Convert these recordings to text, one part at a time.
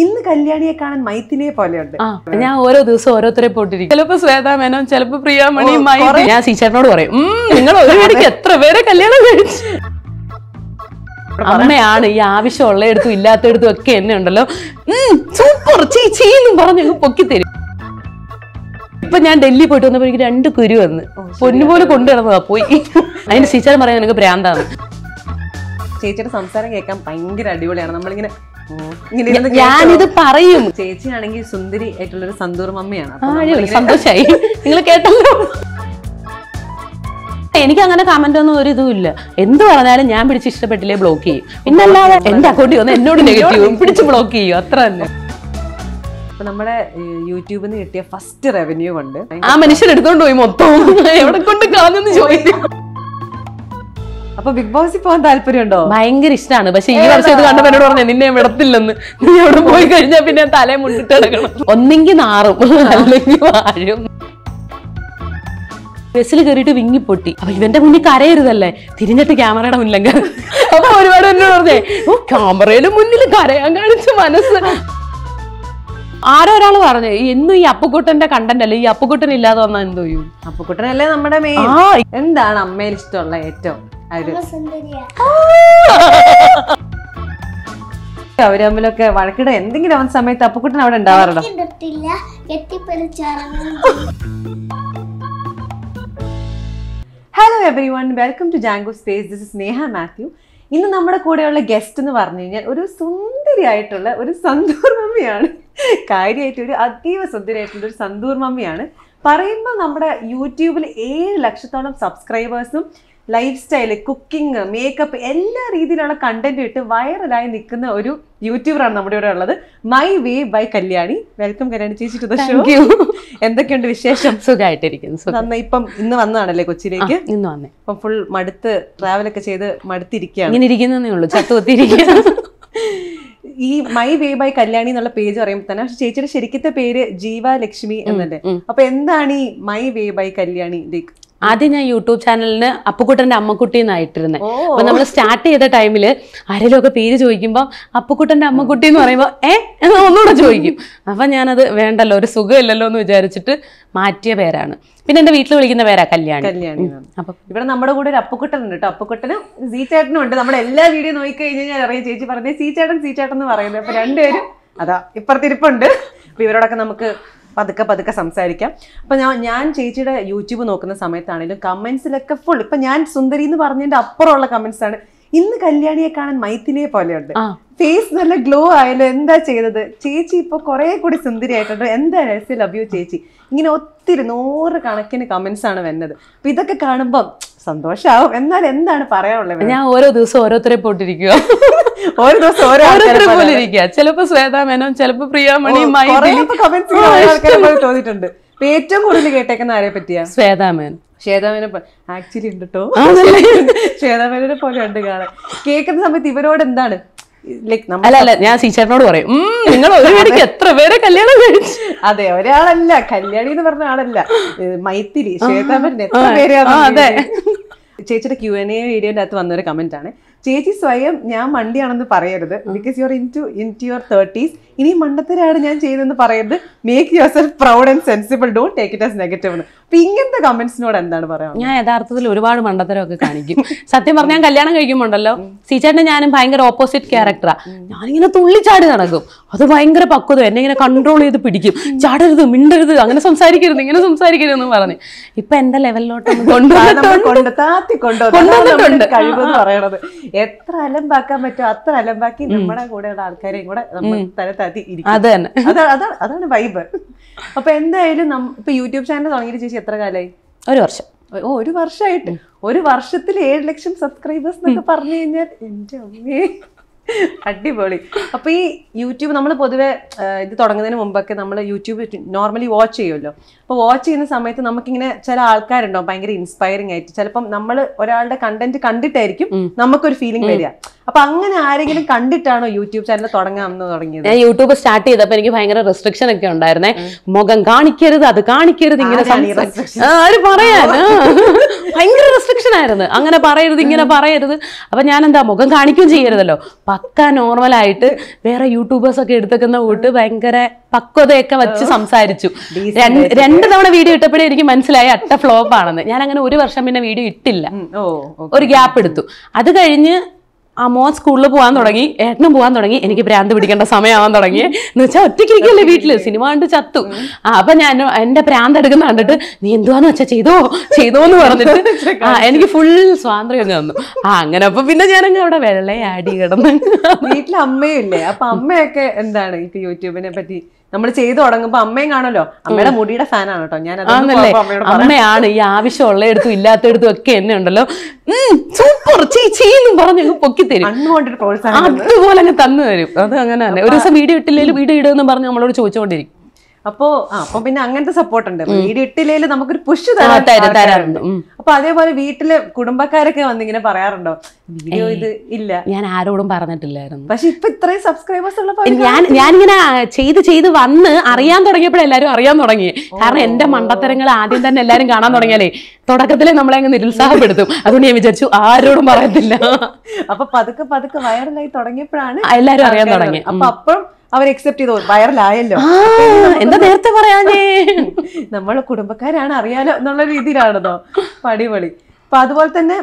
ഇന്ന് കല്യാണിയെ കാണാൻ മൈത്തിനെ പോലെയുണ്ട് ഞാൻ ഓരോ ദിവസം ഓരോരുത്തരെ പോട്ടിരിക്കും ചിലപ്പോ ശ്വേതാ മേനോ ചിലപ്പോ പ്രിയാമണി മൈ ഞാൻ സീച്ചേട്ടനോട് പറയും നിങ്ങൾ ഒരു വീടിക്ക് എത്ര പേരെ കല്യാണം കഴിച്ചു അമ്മയാണ് ഈ ആവശ്യം ഉള്ളയിടത്തും ഇല്ലാത്തയിടത്തും ഒക്കെ എന്നെ ഉണ്ടല്ലോ സൂപ്പർ ചേച്ചി പറഞ്ഞു പൊക്കി തരും ഇപ്പൊ ഞാൻ ഡൽഹി പോയിട്ട് വന്നപ്പോ എനിക്ക് രണ്ട് കുരു വന്ന് പൊന്നുപോലെ കൊണ്ടുവന്നതാ പോയി അതിന്റെ ടീച്ചർ പറയാൻ എനിക്ക് ഭ്രാന്താണ് ചേച്ചിയുടെ സംസാരം കേൾക്കാൻ ഭയങ്കര അടിപൊളിയാണ് നമ്മളിങ്ങനെ ഞാനിത് പറയും ചേച്ചിയാണെങ്കിൽ സുന്ദരി ആയിട്ടുള്ളൊരു സന്തൂർ മമ്മയാണ് സന്തോഷായി നിങ്ങൾ കേട്ടല്ലോ എനിക്ക് അങ്ങനെ കമന്റ് ഒന്നും ഒരു ഇതുമില്ല എന്ത് പറഞ്ഞാലും ഞാൻ പിടിച്ച് ഇഷ്ടപ്പെട്ടില്ലേ ബ്ലോക്ക് ചെയ്യും പിന്നെ എന്റെ അക്കൗണ്ടിൽ വന്ന് എന്നോട് നെഗറ്റീവ് പിടിച്ച് ബ്ലോക്ക് ചെയ്യും അത്ര തന്നെ നമ്മുടെ യൂട്യൂബിൽ നിന്ന് കിട്ടിയ ഫസ്റ്റ് റവന്യൂ കൊണ്ട് ആ മനുഷ്യൻ എടുത്തോണ്ട് പോയി മൊത്തം എവിടെ കൊണ്ട് കാണുന്നു ചോദിക്കും അപ്പൊ ബിഗ് ബോസിൽ പോകാൻ താല്പര്യമുണ്ടോ ഭയങ്കര ഇഷ്ടമാണ് പക്ഷെ ഈ വർഷം ഇത് കണ്ടപ്പോ എന്നോട് പറഞ്ഞു നിന്നെ വിടത്തില്ലെന്ന് നീ അവിടെ പോയി കഴിഞ്ഞാൽ പിന്നെ തലേ മുണ്ടിട്ട് കിടക്കണം ഒന്നെങ്കിൽ നാറും അല്ലെങ്കിൽ വാഴും ബസ്സിൽ കയറിയിട്ട് പൊട്ടി അപ്പൊ ഇവന്റെ മുന്നിൽ കരയരുതല്ലേ തിരിഞ്ഞിട്ട് ക്യാമറയുടെ മുന്നിലങ്ക അപ്പൊ ഒരുപാട് എന്നോട് പറഞ്ഞേ ഓ ക്യാമറയുടെ മുന്നിൽ കരയാൻ കാണിച്ച മനസ്സ് ആരോ ഒരാൾ പറഞ്ഞു എന്നും ഈ അപ്പുക്കുട്ടന്റെ കണ്ടന്റ് അല്ലേ ഈ അപ്പുക്കുട്ടൻ ഇല്ലാതെ വന്നാൽ എന്തോ ചെയ്യും അപ്പുക്കുട്ടനല്ലേ നമ്മുടെ മെയിൻ എന്താണ് അമ്മയിൽ ഇഷ്ടമുള്ള ഏറ്റവും അവര് വഴക്കിട എന്തെങ്കിലും അവൻ സമയത്ത് അപ്പുക്കുട്ടൻ അവിടെ ഉണ്ടാവാറുണ്ടോ hello every one welcome to Jango space this Sneha Mathew ഇന്ന് നമ്മുടെ കൂടെയുള്ള ഗസ്റ്റ് എന്ന് പറഞ്ഞു കഴിഞ്ഞാൽ ഒരു സുന്ദരിയായിട്ടുള്ള ഒരു സന്തൂർ മമ്മിയാണ് കാര്യമായിട്ട് ഒരു അതീവ സുന്ദരിയായിട്ടുള്ള ഒരു സന്തൂർ മമ്മിയാണ് പറയുമ്പോൾ നമ്മുടെ യൂട്യൂബിൽ ഏഴ് ലക്ഷത്തോളം സബ്സ്ക്രൈബേഴ്സും ലൈഫ് സ്റ്റൈല് കുക്കിംഗ് മേക്കപ്പ് എല്ലാ രീതിയിലുള്ള കണ്ടന്റ് ഇട്ട് വൈറലായി നിൽക്കുന്ന ഒരു യൂട്യൂബറാണ് നമ്മുടെ ഇവിടെ ഉള്ളത് my way by Kalyani welcome Kalyani ചേച്ചി ടു ഷോ എന്തൊക്കെയുണ്ട് വിശേഷം സുഖമായിട്ടിരിക്കുന്നു നന്നായി ഇപ്പം ഇന്ന് വന്നതാണല്ലേ കൊച്ചിയിലേക്ക് ഇന്ന് വന്നേ ഇപ്പം ഫുൾ മടുത്ത് ട്രാവലൊക്കെ ചെയ്ത് മടുത്തിരിക്കുകയാണ് ഇങ്ങനെ ഇരിക്കുന്നേ ഉള്ളൂ ഒത്തിരിക്കുക ഈ മൈ വേ ബൈ കല്യാണി എന്നുള്ള പേജ് പറയുമ്പോൾ തന്നെ പക്ഷെ ചേച്ചിയുടെ ശരിക്കത്തെ പേര് ജീവ ലക്ഷ്മി എന്നല്ലേ അപ്പൊ എന്താണ് ഈ മൈ വേ ബൈ കല്യാണി ആദ്യം ഞാൻ യൂട്യൂബ് ചാനലിന് അപ്പുക്കുട്ടന്റെ അമ്മക്കുട്ടി എന്നായിട്ടിരുന്നെ അപ്പൊ നമ്മൾ സ്റ്റാർട്ട് ചെയ്ത ടൈമില് ആരെങ്കിലും ഒക്കെ പേര് ചോദിക്കുമ്പോൾ അപ്പുക്കുട്ടന്റെ അമ്മക്കുട്ടി എന്ന് പറയുമ്പോൾ ഏ എന്ന് ഒന്നുകൂടെ ചോദിക്കും അപ്പൊ ഞാനത് വേണ്ടല്ലോ ഒരു സുഖമില്ലല്ലോ എന്ന് വിചാരിച്ചിട്ട് മാറ്റിയ പേരാണ് പിന്നെ എന്റെ വീട്ടിൽ വിളിക്കുന്ന പേരാ കല്യാണി അപ്പൊ ഇവിടെ നമ്മുടെ കൂടെ ഒരു അപ്പുക്കുട്ടൻ ഉണ്ട് കേട്ടോ അപ്പുക്കുട്ടനും സീ ചേട്ടനും ഉണ്ട് നമ്മുടെ എല്ലാ വീഡിയോ നോക്കി കഴിഞ്ഞാൽ ഞാൻ അറിയാം ചേച്ചി പറഞ്ഞു സീ ചേട്ടൻ സീ ചേട്ടൻ എന്ന് പറയുന്നത് അപ്പൊ രണ്ടുപേരും അതാ ഇപ്പുറത്തിരിപ്പുണ്ട് അപ്പൊ ഇവരോടൊക്കെ നമുക്ക് പതുക്കെ പതുക്കെ സംസാരിക്കാം അപ്പോൾ ഞാൻ ഞാൻ ചേച്ചിയുടെ യൂട്യൂബ് നോക്കുന്ന സമയത്താണെങ്കിലും കമൻസിലൊക്കെ ഫുൾ ഇപ്പം ഞാൻ സുന്ദരി എന്ന് പറഞ്ഞതിൻ്റെ അപ്പുറമുള്ള കമൻസാണ് ആണ് ഇന്ന് കല്യാണിയെ കാണാൻ മൈഥിലിയെ പോലെയുണ്ട് ഫേസ് നല്ല ഗ്ലോ ആയാലും എന്താ ചെയ്തത് ചേച്ചി ഇപ്പൊ കുറെ കൂടി സുന്ദരി ആയിട്ടുണ്ട് എന്താ രഹസ്യ ലവ് യു ചേച്ചി ഇങ്ങനെ ഒത്തിരി നൂറ് കണക്കിന് കമന്റ്സ് ആണ് വന്നത് അപ്പൊ ഇതൊക്കെ കാണുമ്പോൾ സന്തോഷാവും എന്നാൽ എന്താണ് പറയാനുള്ളത് ഞാൻ ഓരോ ദിവസം ഓരോരുത്തരെ പോട്ടിരിക്കുക ഓരോ ദിവസം ഓരോരുത്തരെ പോലെ ഇരിക്കുക ചിലപ്പോ ശ്വേതാ മേനോൻ ചിലപ്പോ പ്രിയാമണി തോന്നിയിട്ടുണ്ട് ഏറ്റവും കൂടുതൽ കേട്ടേക്കുന്ന ആരെ പറ്റിയാ ശ്വേതാമേൻ ശ്വേതാമേനെ ആക്ച്വലി ഉണ്ട് കേട്ടോ ശ്വേതാമേനെ പോലെ ഉണ്ട് കാണാൻ കേൾക്കുന്ന സമയത്ത് ഇവരോട് എന്താണ് അല്ല അല്ല ഞാൻ ടീച്ചറിനോട് പറയും നിങ്ങൾ ഒരു എത്ര പേരെ കല്യാണം കഴിച്ചു അതെ ഒരാളല്ല കല്യാണി എന്ന് പറഞ്ഞ ആളല്ല മൈത്തിരി ശ്വേതാപന്റെ എത്ര പേരെയാണ് അതെ ചേച്ചിയുടെ ക്യു എൻ എ വീഡിയോന്റെ അകത്ത് വന്നൊരു കമന്റ് ആണ് ചേച്ചി സ്വയം ഞാൻ മണ്ടിയാണെന്ന് പറയരുത് because you are into into your thirties ഇനി മണ്ടത്തരാണ് ഞാൻ ചെയ്തതെന്ന് പറയരുത് make yourself proud and sensible don't take it as negative എന്ന് അപ്പൊ ഇങ്ങനത്തെ കമന്റ്സിനോട് എന്താണ് പറയുക ഞാൻ യഥാർത്ഥത്തിൽ ഒരുപാട് മണ്ടത്തരമൊക്കെ കാണിക്കും സത്യം പറഞ്ഞാൽ ഞാൻ കല്യാണം കഴിക്കുമ്പോണ്ടല്ലോ സീച്ചേട്ടൻ ഞാനും ഭയങ്കര ഓപ്പോസിറ്റ് ക്യാരക്ടറാ ഞാനിങ്ങനെ തുള്ളിച്ചാടി നടക്കും അത് ഭയങ്കര പക്വത എന്നെ ഇങ്ങനെ കൺട്രോൾ ചെയ്ത് പിടിക്കും ചാടരുത് മിണ്ടരുത് അങ്ങനെ സംസാരിക്കരുത് ഇങ്ങനെ സംസാരിക്കരുത് എന്ന് പറഞ്ഞ് ഇപ്പൊ എന്റെ ലെവലിലോട്ട് കൊണ്ടുവന്നിട്ടുണ്ട് എത്ര അലമ്പാക്കാൻ പറ്റുമോ അത്ര അലമ്പാക്കി നമ്മുടെ കൂടെയുള്ള ആൾക്കാരെയും കൂടെ നമ്മൾ തലത്താത്തി ഇരിക്കും അതാണ് വൈബ് അപ്പൊ എന്തായാലും ഇപ്പൊ യൂട്യൂബ് ചാനൽ തുടങ്ങിയിട്ട് ചേച്ചി എത്ര കാലമായി ഒരു വർഷം ഓ ഒരു വർഷമായിട്ട് ഒരു വർഷത്തിൽ ഏഴ് ലക്ഷം സബ്സ്ക്രൈബേഴ്സ് എന്നൊക്കെ പറഞ്ഞു കഴിഞ്ഞാൽ എന്റെ അമ്മേ അടിപൊളി അപ്പൊ ഈ യൂട്യൂബ് നമ്മൾ പൊതുവെ ഇത് തുടങ്ങുന്നതിന് മുമ്പൊക്കെ നമ്മൾ യൂട്യൂബ് നോർമലി വാച്ച് ചെയ്യുമല്ലോ അപ്പോൾ വാച്ച് ചെയ്യുന്ന സമയത്ത് നമുക്കിങ്ങനെ ചില ആൾക്കാരുണ്ടാവും ഭയങ്കര ഇൻസ്പയറിംഗ് ആയിട്ട് ചിലപ്പം നമ്മൾ ഒരാളുടെ കണ്ടന്റ് കണ്ടിട്ടായിരിക്കും നമുക്കൊരു ഫീലിംഗ് വരിക അപ്പൊ അങ്ങനെ ആരെങ്കിലും കണ്ടിട്ടാണോ യൂട്യൂബ് ചാനൽ തുടങ്ങാമെന്ന് തുടങ്ങിയത് ഞാൻ യൂട്യൂബ് സ്റ്റാർട്ട് ചെയ്തപ്പോൾ എനിക്ക് ഭയങ്കര റെസ്ട്രിക്ഷൻ ഒക്കെ ഉണ്ടായിരുന്നേ മുഖം കാണിക്കരുത് അത് കാണിക്കരുത് ഇങ്ങനെ ആര് പറയാൻ ഭയങ്കര റെസ്ട്രിക്ഷൻ ആയിരുന്നു അങ്ങനെ പറയരുത് ഇങ്ങനെ പറയരുത് അപ്പൊ ഞാൻ എന്താ മുഖം കാണിക്കും ചെയ്യരുതല്ലോ പക്ക ആയിട്ട് വേറെ യൂട്യൂബേഴ്സ് ഒക്കെ എടുത്തേക്കുന്ന കൂട്ട് ഭയങ്കര പക്വതയൊക്കെ വെച്ച് സംസാരിച്ചു രണ്ട് രണ്ട് തവണ വീഡിയോ ഇട്ടപ്പോഴേ എനിക്ക് മനസ്സിലായ അട്ട ഫ്ലോപ്പ് ആണെന്ന് ഞാൻ അങ്ങനെ ഒരു വർഷം പിന്നെ വീഡിയോ ഇട്ടില്ല ഒരു ഗ്യാപ്പ് എടുത്തു അത് കഴിഞ്ഞ് ആ മോൻ സ്കൂളിൽ പോകാൻ തുടങ്ങി ഏട്ടനും പോകാൻ തുടങ്ങി എനിക്ക് ഭ്രാന്ത് പിടിക്കേണ്ട സമയമാവാൻ തുടങ്ങി എന്ന് വെച്ചാൽ ഒറ്റയ്ക്കിരിക്കല്ലേ വീട്ടിൽ സിനിമ കണ്ട് ചത്തു ആ അപ്പൊ ഞാൻ എന്റെ ഭ്രാന്ത് എടുക്കുന്ന കണ്ടിട്ട് നീ എന്തുവാന്ന് വെച്ചാൽ ചെയ്തോ ചെയ്തോ എന്ന് പറഞ്ഞിട്ട് ആ എനിക്ക് ഫുൾ സ്വാതന്ത്ര്യം തന്നു ആ അങ്ങനെ അപ്പൊ പിന്നെ ഞാനങ്ങ് അവിടെ വെള്ളയാടി കിടന്നു വീട്ടിൽ അമ്മയില്ലേ അപ്പൊ അമ്മയൊക്കെ എന്താണ് ഇപ്പൊ യൂട്യൂബിനെ പറ്റി നമ്മൾ ചെയ്തു തുടങ്ങുമ്പോൾ അമ്മയും കാണുമല്ലോ അമ്മയുടെ മുടിയുടെ ഫാനാണ് കേട്ടോ ഞാൻ അമ്മയാണ് ഈ ഇല്ലാത്ത ഇല്ലാത്തയിടത്തും ഒക്കെ എന്നെ ഉണ്ടല്ലോ സൂപ്പർ ചേച്ചി എന്നും പറഞ്ഞ് പൊക്കി തരും അതുപോലെ അങ്ങ് തന്നു തരും അത് അങ്ങനെ തന്നെ ഒരു ദിവസം വീഡിയോ ഇട്ടില്ലെങ്കിൽ വീഡിയോ എന്ന് പറഞ്ഞ് നമ്മളോട് ചോദിച്ചുകൊണ്ടിരിക്കും അപ്പോ അപ്പൊ പിന്നെ അങ്ങനത്തെ സപ്പോർട്ട് ഉണ്ട് വീട് ഇട്ടില്ലേലും നമുക്കൊരു പുഷ് തരാറുണ്ട് അപ്പൊ അതേപോലെ വീട്ടിലെ കുടുംബക്കാരൊക്കെ വന്നിങ്ങനെ പറയാറുണ്ടോ വീഡിയോ ഇത് ഇല്ല ഞാൻ ആരോടും പറഞ്ഞിട്ടില്ലായിരുന്നു പക്ഷെ ഇപ്പൊ ഇത്രയും സബ്സ്ക്രൈബേഴ്സ് ഉള്ള ഞാൻ ഞാനിങ്ങനെ ചെയ്ത് ചെയ്ത് വന്ന് അറിയാൻ തുടങ്ങിയപ്പോഴും എല്ലാവരും അറിയാൻ തുടങ്ങി കാരണം എന്റെ മണ്ടത്തരങ്ങൾ ആദ്യം തന്നെ എല്ലാവരും കാണാൻ തുടങ്ങിയാലേ തുടക്കത്തിലെ നമ്മളെ അങ്ങ് നിരുത്സാഹപ്പെടുത്തും അതുകൊണ്ട് ഞാൻ വിചാരിച്ചു ആരോടും പറയത്തില്ല അപ്പൊ പതുക്കെ പതുക്കെ വൈറലായി തുടങ്ങിയപ്പോഴാണ് എല്ലാവരും അറിയാൻ തുടങ്ങി അപ്പൊ അപ്പം അവർ അക്സെപ്റ്റ് ചെയ്തു വൈറലായല്ലോ എന്താ നേരത്തെ പറയാനേ നമ്മൾ കുടുംബക്കാരാണ് അറിയാലോ എന്നുള്ള രീതിയിലാണല്ലോ പടിപൊളി അപ്പൊ അതുപോലെ തന്നെ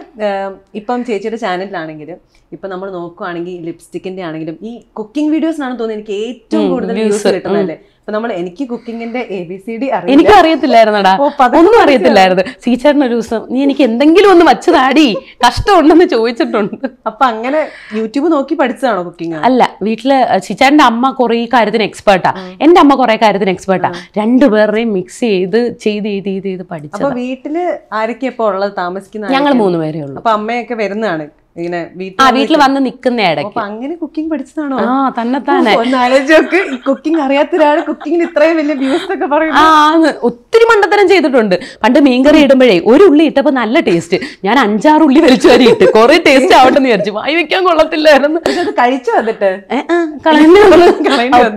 ഇപ്പം ചേച്ചിയുടെ ചാനലിലാണെങ്കിലും ഇപ്പൊ നമ്മൾ നോക്കുവാണെങ്കിൽ ലിപ്സ്റ്റിക്കിന്റെ ആണെങ്കിലും ഈ കുക്കിംഗ് വീഡിയോസിനാണെന്ന് തോന്നുന്നത് എനിക്ക് ഏറ്റവും കൂടുതൽ വ്യൂസ് കിട്ടുന്നത് അല്ലേ അപ്പൊ നമ്മൾ എനിക്ക് കുക്കിങ്ങിന്റെ എ ബി സി ഡി എനിക്ക് അറിയത്തില്ലായിരുന്നടാ ഒന്നും അറിയത്തില്ലായിരുന്നു ടീച്ചറിന് ഒരു ദിവസം നീ എനിക്ക് എന്തെങ്കിലും ഒന്ന് വച്ചു നാടി കഷ്ടമുണ്ടെന്ന് ചോദിച്ചിട്ടുണ്ട് അപ്പൊ അങ്ങനെ യൂട്യൂബ് നോക്കി പഠിച്ചതാണോ കുക്കിംഗ് അല്ല വീട്ടില് ചീച്ചാറിന്റെ അമ്മ കുറെ കാര്യത്തിന് എക്സ്പേർട്ടാ എന്റെ അമ്മ കുറെ കാര്യത്തിന് എക്സ്പേർട്ടാ രണ്ടുപേരുടെയും മിക്സ് ചെയ്ത് ചെയ്ത് ചെയ്ത് ചെയ്ത് പഠിച്ചു വീട്ടില് ആരൊക്കെ ഇപ്പൊ ഉള്ളത് താമസിക്കുന്ന ഞങ്ങൾ പേരെ ഉള്ളൂ അപ്പൊ അമ്മയൊക്കെ വരുന്നതാണ് ഇങ്ങനെ വീട്ടിൽ വന്ന് നിൽക്കുന്ന ഇടയ്ക്ക് അങ്ങനെ കുക്കിംഗ് പഠിച്ചതാണോ ആ തന്നെത്താനെ കുക്കിംഗ് അറിയാത്ത ഒരാൾ കുക്കിംഗിന് ഇത്രയും വലിയ വ്യൂസ് ഒക്കെ പറയും ആ ഒത്തിരി മണ്ടത്തരം ചെയ്തിട്ടുണ്ട് പണ്ട് മീൻകറി ഇടുമ്പോഴേ ഒരു ഉള്ളി ഇട്ടപ്പോൾ നല്ല ടേസ്റ്റ് ഞാൻ അഞ്ചാറ് ഉള്ളി വലിച്ചു വരെ ഇട്ട് കുറെ ടേസ്റ്റ് ആവട്ടെ എന്ന് വിചാരിച്ചു വായി വെക്കാൻ കൊള്ളത്തില്ലായിരുന്നു കഴിച്ചു വന്നിട്ട്